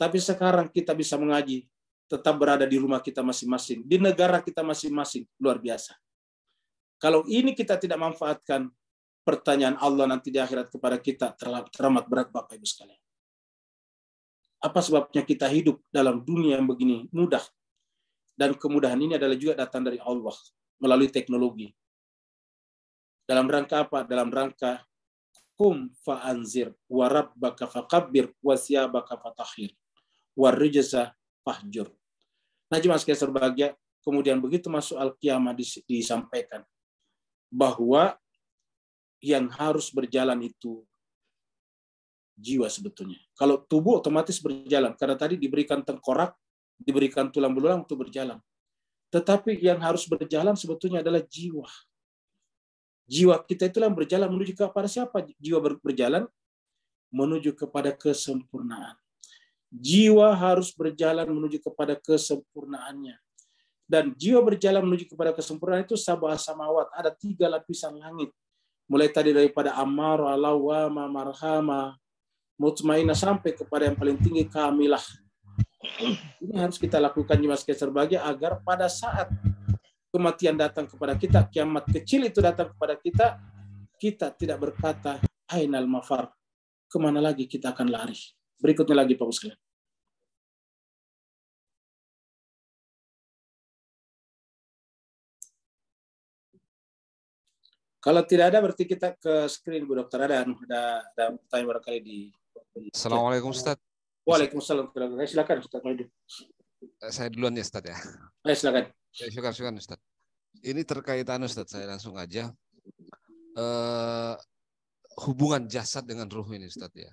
Tapi sekarang kita bisa mengaji, tetap berada di rumah kita masing-masing, di negara kita masing-masing, luar biasa. Kalau ini kita tidak manfaatkan, pertanyaan Allah nanti di akhirat kepada kita teramat berat Bapak Ibu sekalian. Apa sebabnya kita hidup dalam dunia yang begini mudah? Dan kemudahan ini adalah juga datang dari Allah melalui teknologi. Dalam rangka apa? Dalam rangka kum fa'anzir baka fa kabir, wasya baka fa takhir, warujasa fahjur. Nah, jemaah sekalian berbahagia, kemudian begitu masuk al kiamah disampaikan bahwa yang harus berjalan itu jiwa sebetulnya. Kalau tubuh otomatis berjalan karena tadi diberikan tengkorak diberikan tulang belulang untuk berjalan. Tetapi yang harus berjalan sebetulnya adalah jiwa. Jiwa kita itulah yang berjalan menuju kepada siapa? Jiwa berjalan menuju kepada kesempurnaan. Jiwa harus berjalan menuju kepada kesempurnaannya. Dan jiwa berjalan menuju kepada kesempurnaan itu sabah samawat. Ada tiga lapisan langit. Mulai tadi daripada amar, alawama, marhama, mutmainah sampai kepada yang paling tinggi kamilah ini harus kita lakukan jemaat sekalian sebagai agar pada saat kematian datang kepada kita, kiamat kecil itu datang kepada kita, kita tidak berkata ainal mafar, kemana lagi kita akan lari. Berikutnya lagi Pak sekalian. Kalau tidak ada berarti kita ke screen Bu Dokter ada ada, ada pertanyaan kali di Assalamualaikum Ustaz. Waalaikumsalam. Eh, silakan Ustaz Maidun. Eh, saya duluan ya Ustaz ya. Eh, silakan. Ya, syukur syukur Ustaz. Ini terkait anu Ustaz, saya langsung aja. Eh, hubungan jasad dengan ruh ini Ustaz ya.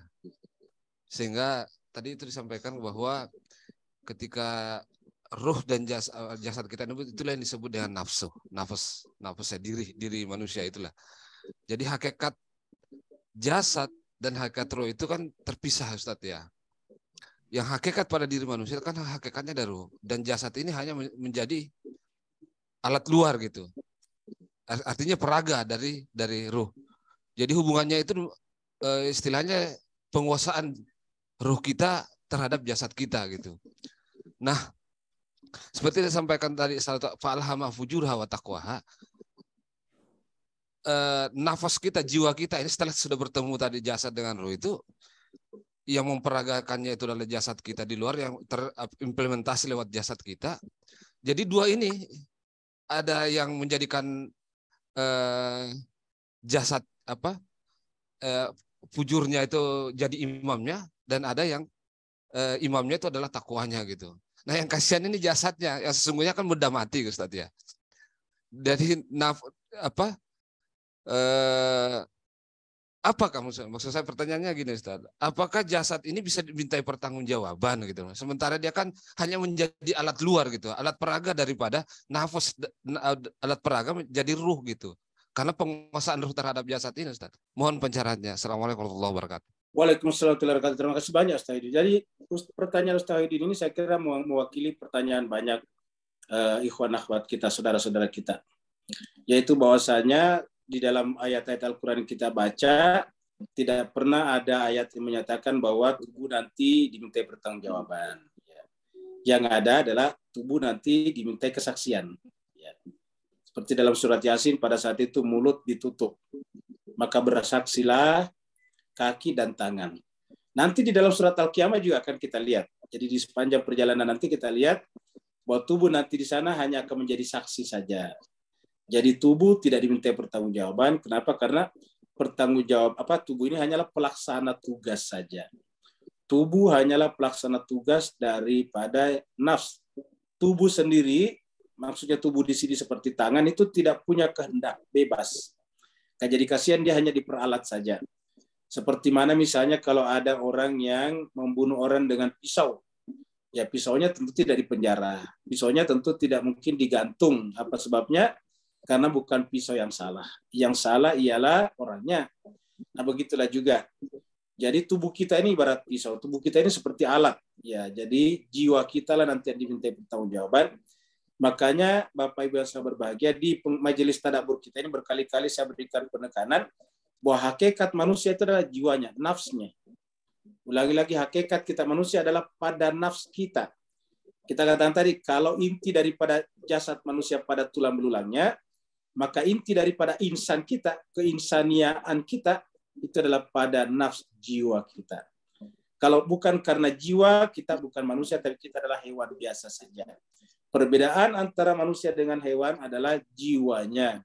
Sehingga tadi itu disampaikan bahwa ketika ruh dan jasad, eh, jasad kita itulah yang disebut dengan nafsu, nafas, saya diri diri manusia itulah. Jadi hakikat jasad dan hakikat roh itu kan terpisah Ustaz ya yang hakikat pada diri manusia kan hakikatnya dari ruh dan jasad ini hanya menjadi alat luar gitu artinya peraga dari dari ruh jadi hubungannya itu eh, istilahnya penguasaan ruh kita terhadap jasad kita gitu nah seperti yang disampaikan tadi falhama fujurha wa taqwaha eh, nafas kita jiwa kita ini setelah sudah bertemu tadi jasad dengan ruh itu yang memperagakannya itu adalah jasad kita di luar yang terimplementasi lewat jasad kita. Jadi dua ini ada yang menjadikan eh, jasad apa eh, fujurnya itu jadi imamnya dan ada yang eh, imamnya itu adalah takwanya gitu. Nah yang kasihan ini jasadnya yang sesungguhnya kan mudah mati Ustaz ya. Jadi naf, apa eh, apa kamu maksud saya pertanyaannya gini Ustaz apakah jasad ini bisa dimintai pertanggungjawaban gitu sementara dia kan hanya menjadi alat luar gitu alat peraga daripada nafas alat peraga menjadi ruh gitu karena penguasaan ruh terhadap jasad ini Ustaz mohon pencerahannya Assalamualaikum warahmatullahi wabarakatuh Waalaikumsalam warahmatullahi wabarakatuh terima kasih banyak Ustaz Hidin jadi pertanyaan Ustaz Hidin ini saya kira mewakili pertanyaan banyak uh, ikhwan akhwat kita saudara-saudara kita yaitu bahwasanya di dalam ayat-ayat Al-Quran kita baca, tidak pernah ada ayat yang menyatakan bahwa tubuh nanti diminta pertanggungjawaban. Ya. Yang ada adalah tubuh nanti diminta kesaksian. Ya. Seperti dalam surat Yasin pada saat itu mulut ditutup. Maka bersaksilah kaki dan tangan. Nanti di dalam surat Al-Qiyamah juga akan kita lihat. Jadi di sepanjang perjalanan nanti kita lihat bahwa tubuh nanti di sana hanya akan menjadi saksi saja. Jadi tubuh tidak diminta pertanggungjawaban. Kenapa? Karena pertanggungjawab apa tubuh ini hanyalah pelaksana tugas saja. Tubuh hanyalah pelaksana tugas daripada nafs. Tubuh sendiri, maksudnya tubuh di sini seperti tangan itu tidak punya kehendak bebas. Kan jadi kasihan dia hanya diperalat saja. Seperti mana misalnya kalau ada orang yang membunuh orang dengan pisau, ya pisaunya tentu tidak dipenjara, pisaunya tentu tidak mungkin digantung. Apa sebabnya? karena bukan pisau yang salah. Yang salah ialah orangnya. Nah, begitulah juga. Jadi tubuh kita ini ibarat pisau. Tubuh kita ini seperti alat. Ya, jadi jiwa kita lah nanti yang diminta pertanggungjawaban. Makanya Bapak Ibu yang saya berbahagia di majelis tadabur kita ini berkali-kali saya berikan penekanan bahwa hakikat manusia itu adalah jiwanya, nafsnya. Ulangi lagi hakikat kita manusia adalah pada nafs kita. Kita katakan tadi kalau inti daripada jasad manusia pada tulang belulangnya maka inti daripada insan kita, keinsaniaan kita, itu adalah pada nafs jiwa kita. Kalau bukan karena jiwa, kita bukan manusia, tapi kita adalah hewan biasa saja. Perbedaan antara manusia dengan hewan adalah jiwanya.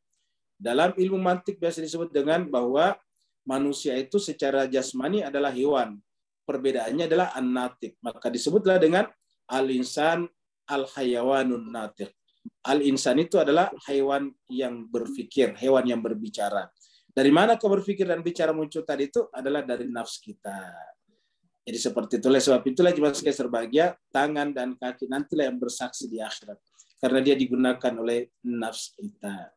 Dalam ilmu mantik biasa disebut dengan bahwa manusia itu secara jasmani adalah hewan. Perbedaannya adalah anatik. Maka disebutlah dengan al-insan al-hayawanun natik. Al-insan itu adalah hewan yang berpikir, hewan yang berbicara. Dari mana kau berpikir dan bicara muncul tadi itu adalah dari nafs kita. Jadi seperti itulah sebab itulah jemaah sekalian berbahagia, tangan dan kaki nantilah yang bersaksi di akhirat. Karena dia digunakan oleh nafs kita.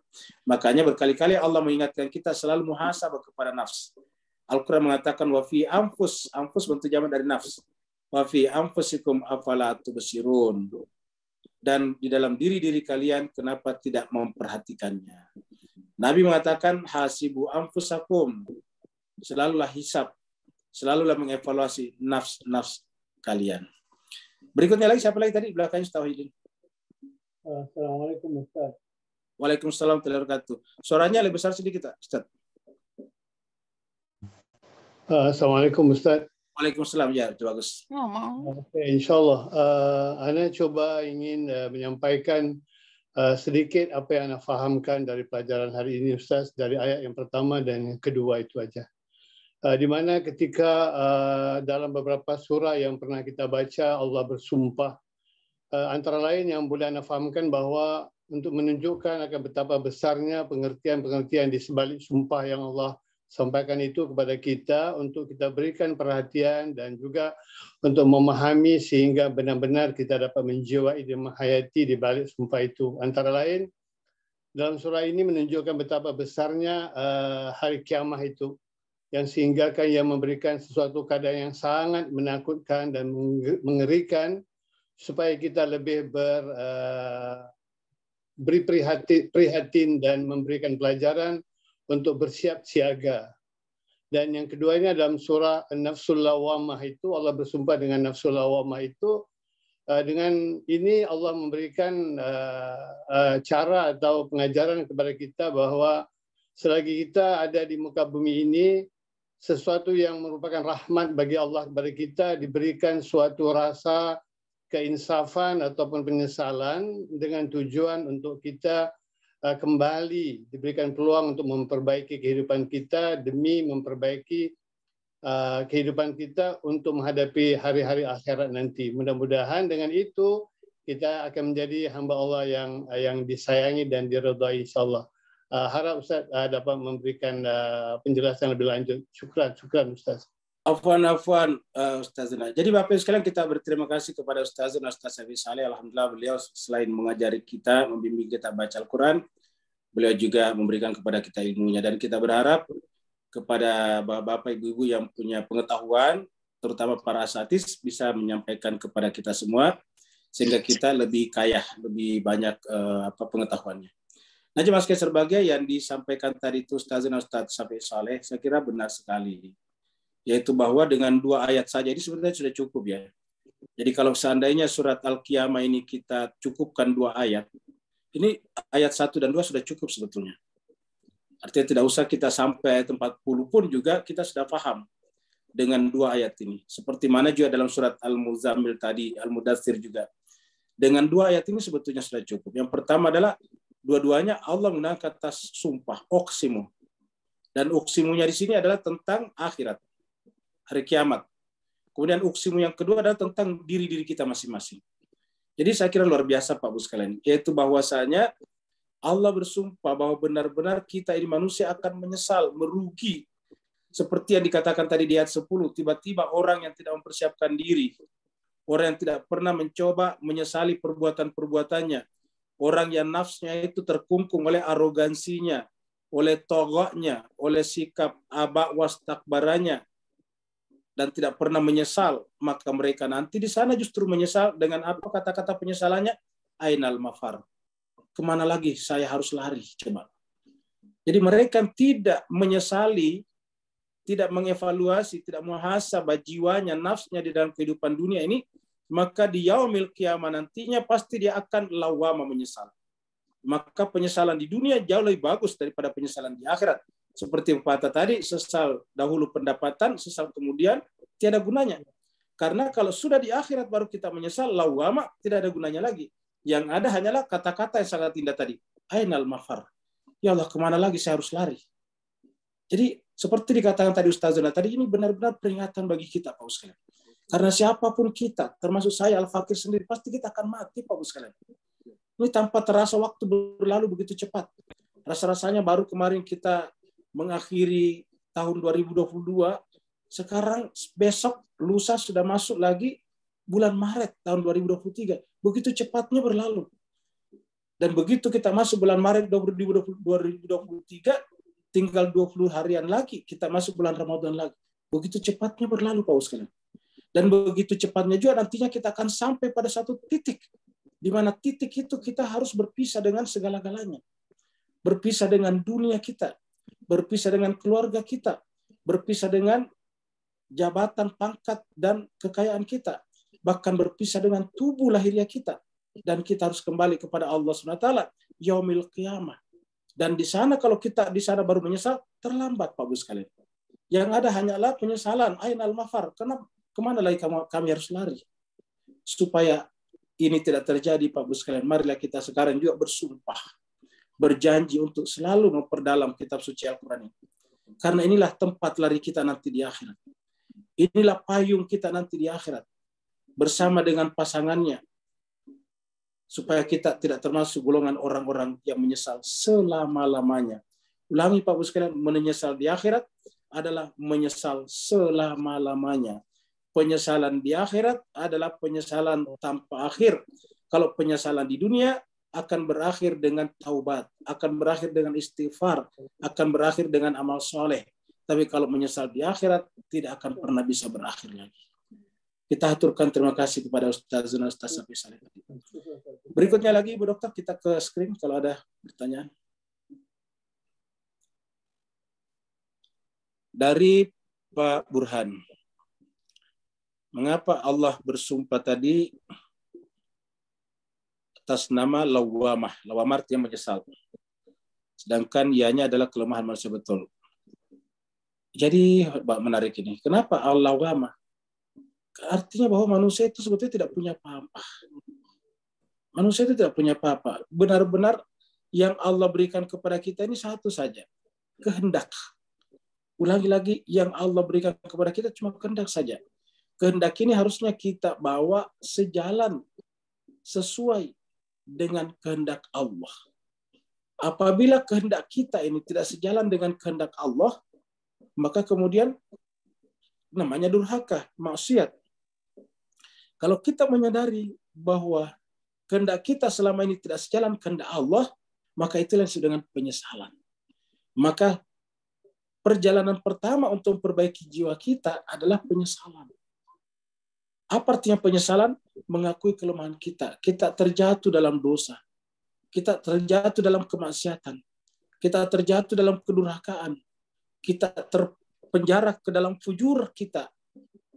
Makanya berkali-kali Allah mengingatkan kita selalu muhasabah kepada nafs. Al-Quran mengatakan, wafi amfus. Amfus bentuk jamak dari nafs. Wafi amfusikum afala tubsirun dan di dalam diri-diri kalian kenapa tidak memperhatikannya. Nabi mengatakan hasibu amfusakum. Selalulah hisap, selalulah mengevaluasi nafs-nafs kalian. Berikutnya lagi siapa lagi tadi belakangnya ini? Eh, Assalamualaikum Ustaz. Waalaikumsalam warahmatullahi Suaranya lebih besar sedikit Ustaz. Eh, Assalamualaikum Ustaz. Waalaikumsalam ya, terima kasih. InsyaAllah. Uh, Ana cuba ingin uh, menyampaikan uh, sedikit apa yang Ana fahamkan dari pelajaran hari ini Ustaz, dari ayat yang pertama dan yang kedua itu aja. Uh, di mana ketika uh, dalam beberapa surah yang pernah kita baca, Allah bersumpah, uh, antara lain yang boleh Ana fahamkan bahawa untuk menunjukkan akan betapa besarnya pengertian-pengertian di sebalik sumpah yang Allah sampaikan itu kepada kita untuk kita berikan perhatian dan juga untuk memahami sehingga benar-benar kita dapat menjiwai dan menghayati di balik sumpah itu. Antara lain, dalam surah ini menunjukkan betapa besarnya eh, hari kiamah itu yang sehingga kan yang memberikan sesuatu keadaan yang sangat menakutkan dan mengerikan supaya kita lebih ber, uh, beri prihatin, prihatin dan memberikan pelajaran untuk bersiap siaga. Dan yang keduanya dalam surah Nafsul Lawamah itu, Allah bersumpah dengan Nafsul Lawamah itu, uh, dengan ini Allah memberikan uh, uh, cara atau pengajaran kepada kita bahwa selagi kita ada di muka bumi ini, sesuatu yang merupakan rahmat bagi Allah kepada kita diberikan suatu rasa keinsafan ataupun penyesalan dengan tujuan untuk kita Eh, kembali diberikan peluang untuk memperbaiki kehidupan kita demi memperbaiki eh, kehidupan kita untuk menghadapi hari-hari akhirat nanti. Mudah-mudahan dengan itu kita akan menjadi hamba Allah yang eh, yang disayangi dan diridhai insyaallah. Uh, harap Ustaz dapat memberikan penjelasan lebih lanjut. Syukran, syukran Ustaz. Afwan, afwan, uh, Ustazina. Jadi Bapak Ibu sekalian kita berterima kasih kepada Ustazina Ustaz Abi Saleh. Alhamdulillah beliau selain mengajari kita, membimbing kita baca Al-Quran, beliau juga memberikan kepada kita ilmunya. Dan kita berharap kepada Bapak Ibu-Ibu yang punya pengetahuan, terutama para asatis, bisa menyampaikan kepada kita semua, sehingga kita lebih kaya, lebih banyak uh, apa pengetahuannya. Nah, jemaah Kaiser yang disampaikan tadi itu Ustazina Ustaz Sabi Saleh, saya kira benar sekali yaitu bahwa dengan dua ayat saja ini sebenarnya sudah cukup ya. Jadi kalau seandainya surat Al-Qiyamah ini kita cukupkan dua ayat, ini ayat satu dan dua sudah cukup sebetulnya. Artinya tidak usah kita sampai ayat 40 pun juga kita sudah paham dengan dua ayat ini. Seperti mana juga dalam surat Al-Muzammil tadi, Al-Mudathir juga. Dengan dua ayat ini sebetulnya sudah cukup. Yang pertama adalah dua-duanya Allah menangkat atas sumpah, oksimu. Dan oksimunya di sini adalah tentang akhirat hari kiamat. Kemudian uksimu yang kedua adalah tentang diri-diri kita masing-masing. Jadi saya kira luar biasa Pak Bu sekalian, yaitu bahwasanya Allah bersumpah bahwa benar-benar kita ini manusia akan menyesal, merugi. Seperti yang dikatakan tadi di ayat 10, tiba-tiba orang yang tidak mempersiapkan diri, orang yang tidak pernah mencoba menyesali perbuatan-perbuatannya, orang yang nafsnya itu terkungkung oleh arogansinya, oleh togoknya, oleh sikap abak was takbarannya, dan tidak pernah menyesal, maka mereka nanti di sana justru menyesal dengan apa kata-kata penyesalannya? Ainal mafar. Kemana lagi saya harus lari? Coba. Jadi mereka tidak menyesali, tidak mengevaluasi, tidak muhasabah jiwanya, nafsnya di dalam kehidupan dunia ini, maka di yaumil kiamah nantinya pasti dia akan lawama menyesal. Maka penyesalan di dunia jauh lebih bagus daripada penyesalan di akhirat. Seperti pepatah tadi, sesal dahulu pendapatan, sesal kemudian tiada gunanya. Karena kalau sudah di akhirat baru kita menyesal, lawama tidak ada gunanya lagi. Yang ada hanyalah kata-kata yang sangat indah tadi. Ainal mafar. Ya Allah, kemana lagi saya harus lari? Jadi seperti dikatakan tadi Ustazana tadi, ini benar-benar peringatan bagi kita, Pak sekalian. Karena siapapun kita, termasuk saya, Al-Fakir sendiri, pasti kita akan mati, Pak sekalian. Ini tanpa terasa waktu berlalu begitu cepat. Rasa-rasanya baru kemarin kita mengakhiri tahun 2022, sekarang besok lusa sudah masuk lagi bulan Maret tahun 2023. Begitu cepatnya berlalu. Dan begitu kita masuk bulan Maret 2023, tinggal 20 harian lagi kita masuk bulan Ramadan lagi. Begitu cepatnya berlalu, Pak sekalian. Dan begitu cepatnya juga nantinya kita akan sampai pada satu titik di mana titik itu kita harus berpisah dengan segala-galanya. Berpisah dengan dunia kita, berpisah dengan keluarga kita, berpisah dengan jabatan, pangkat, dan kekayaan kita, bahkan berpisah dengan tubuh lahirnya kita. Dan kita harus kembali kepada Allah SWT, yaumil qiyamah. Dan di sana kalau kita di sana baru menyesal, terlambat Pak Bu sekalian. Yang ada hanyalah penyesalan, ain al mafar. Kenapa? Kemana lagi kami harus lari? Supaya ini tidak terjadi Pak Bu sekalian. Marilah kita sekarang juga bersumpah berjanji untuk selalu memperdalam kitab suci Al-Quran ini. Karena inilah tempat lari kita nanti di akhirat. Inilah payung kita nanti di akhirat. Bersama dengan pasangannya. Supaya kita tidak termasuk golongan orang-orang yang menyesal selama-lamanya. Ulangi Pak Bus sekalian, menyesal di akhirat adalah menyesal selama-lamanya. Penyesalan di akhirat adalah penyesalan tanpa akhir. Kalau penyesalan di dunia akan berakhir dengan taubat, akan berakhir dengan istighfar, akan berakhir dengan amal soleh. Tapi kalau menyesal di akhirat, tidak akan pernah bisa berakhir lagi. Kita aturkan. terima kasih kepada Ustaz Zuna Ustaz Sapi Saleh. Berikutnya lagi, Bu Dokter, kita ke screen kalau ada pertanyaan. Dari Pak Burhan. Mengapa Allah bersumpah tadi atas nama lawamah. Lawamah artinya menyesal. Sedangkan ianya adalah kelemahan manusia betul. Jadi menarik ini. Kenapa al-lawamah? Artinya bahwa manusia itu sebetulnya tidak punya apa-apa. Manusia itu tidak punya apa-apa. Benar-benar yang Allah berikan kepada kita ini satu saja. Kehendak. Ulangi lagi, yang Allah berikan kepada kita cuma kehendak saja. Kehendak ini harusnya kita bawa sejalan sesuai dengan kehendak Allah. Apabila kehendak kita ini tidak sejalan dengan kehendak Allah, maka kemudian namanya durhaka, maksiat. Kalau kita menyadari bahwa kehendak kita selama ini tidak sejalan kehendak Allah, maka itulah yang dengan penyesalan. Maka perjalanan pertama untuk memperbaiki jiwa kita adalah penyesalan. Apa artinya penyesalan? Mengakui kelemahan kita. Kita terjatuh dalam dosa. Kita terjatuh dalam kemaksiatan. Kita terjatuh dalam kedurhakaan. Kita terpenjara ke dalam fujur kita.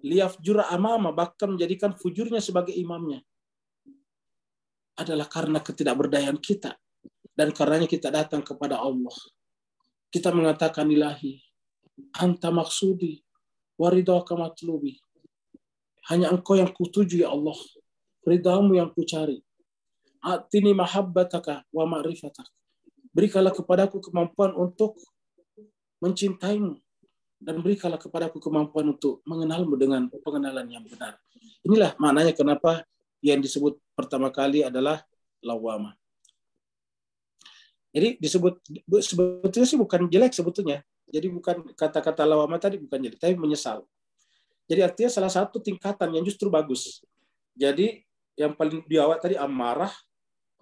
Liaf jura amama bahkan menjadikan fujurnya sebagai imamnya. Adalah karena ketidakberdayaan kita. Dan karenanya kita datang kepada Allah. Kita mengatakan ilahi, anta maksudi, waridha matlubi. Hanya engkau yang kutuju ya Allah. Ridhamu yang kucari. Atini mahabbataka wa ma'rifatak. Berikanlah kepadaku kemampuan untuk mencintaimu. Dan berikanlah kepadaku kemampuan untuk mengenalmu dengan pengenalan yang benar. Inilah maknanya kenapa yang disebut pertama kali adalah lawama. Jadi disebut sebetulnya sih bukan jelek sebetulnya. Jadi bukan kata-kata lawama tadi bukan jelek, tapi menyesal jadi artinya salah satu tingkatan yang justru bagus. Jadi yang paling diawat tadi amarah.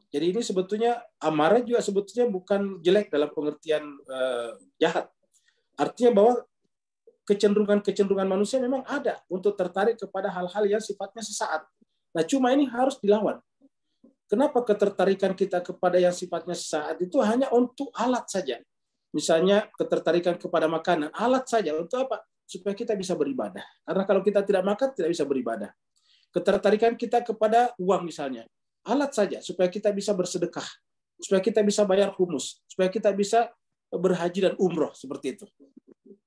Jadi ini sebetulnya amarah juga sebetulnya bukan jelek dalam pengertian eh, jahat. Artinya bahwa kecenderungan-kecenderungan manusia memang ada untuk tertarik kepada hal-hal yang sifatnya sesaat. Nah, cuma ini harus dilawan. Kenapa ketertarikan kita kepada yang sifatnya sesaat itu hanya untuk alat saja? Misalnya ketertarikan kepada makanan, alat saja untuk apa? supaya kita bisa beribadah. Karena kalau kita tidak makan tidak bisa beribadah. Ketertarikan kita kepada uang misalnya, alat saja supaya kita bisa bersedekah, supaya kita bisa bayar humus, supaya kita bisa berhaji dan umroh seperti itu.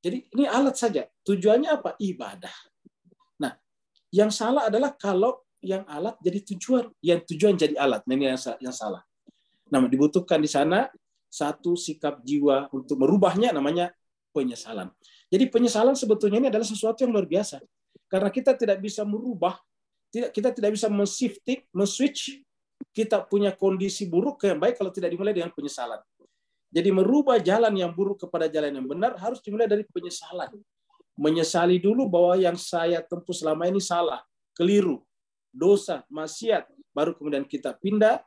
Jadi ini alat saja. Tujuannya apa? Ibadah. Nah, yang salah adalah kalau yang alat jadi tujuan, yang tujuan jadi alat. Nah, ini yang, yang salah. Nah, dibutuhkan di sana satu sikap jiwa untuk merubahnya namanya penyesalan. Jadi penyesalan sebetulnya ini adalah sesuatu yang luar biasa. Karena kita tidak bisa merubah, tidak kita tidak bisa men-shifting, men-switch kita punya kondisi buruk ke yang baik kalau tidak dimulai dengan penyesalan. Jadi merubah jalan yang buruk kepada jalan yang benar harus dimulai dari penyesalan. Menyesali dulu bahwa yang saya tempuh selama ini salah, keliru, dosa, maksiat, baru kemudian kita pindah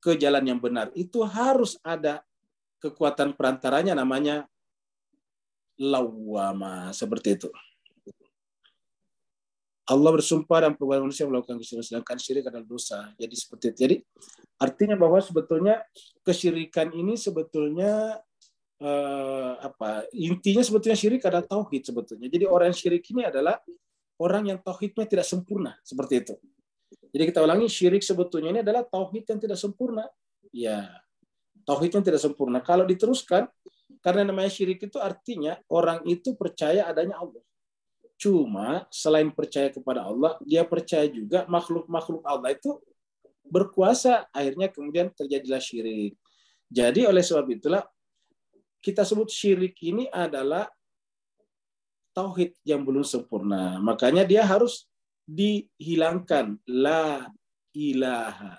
ke jalan yang benar. Itu harus ada kekuatan perantaranya namanya lawama seperti itu. Allah bersumpah dan perbuatan manusia melakukan kesyirikan sedangkan syirik adalah dosa. Jadi seperti itu. Jadi artinya bahwa sebetulnya kesyirikan ini sebetulnya eh, apa? Intinya sebetulnya syirik adalah tauhid sebetulnya. Jadi orang yang syirik ini adalah orang yang tauhidnya tidak sempurna seperti itu. Jadi kita ulangi syirik sebetulnya ini adalah tauhid yang tidak sempurna. Ya. Tauhid yang tidak sempurna. Kalau diteruskan karena namanya syirik itu artinya orang itu percaya adanya Allah. Cuma selain percaya kepada Allah, dia percaya juga makhluk-makhluk Allah itu berkuasa. Akhirnya kemudian terjadilah syirik. Jadi oleh sebab itulah kita sebut syirik ini adalah tauhid yang belum sempurna. Makanya dia harus dihilangkan. La ilaha.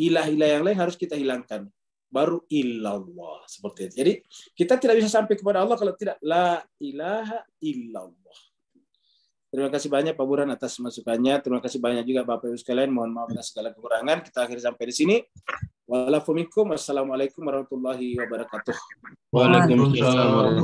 Ilah-ilah yang lain harus kita hilangkan baru illallah seperti itu. Jadi kita tidak bisa sampai kepada Allah kalau tidak la ilaha illallah. Terima kasih banyak Pak Burhan atas masukannya. Terima kasih banyak juga Bapak Ibu sekalian. Mohon maaf atas segala kekurangan. Kita akhiri sampai di sini. Waalaikumsalam. Wassalamualaikum warahmatullahi wabarakatuh. Waalaikumsalam.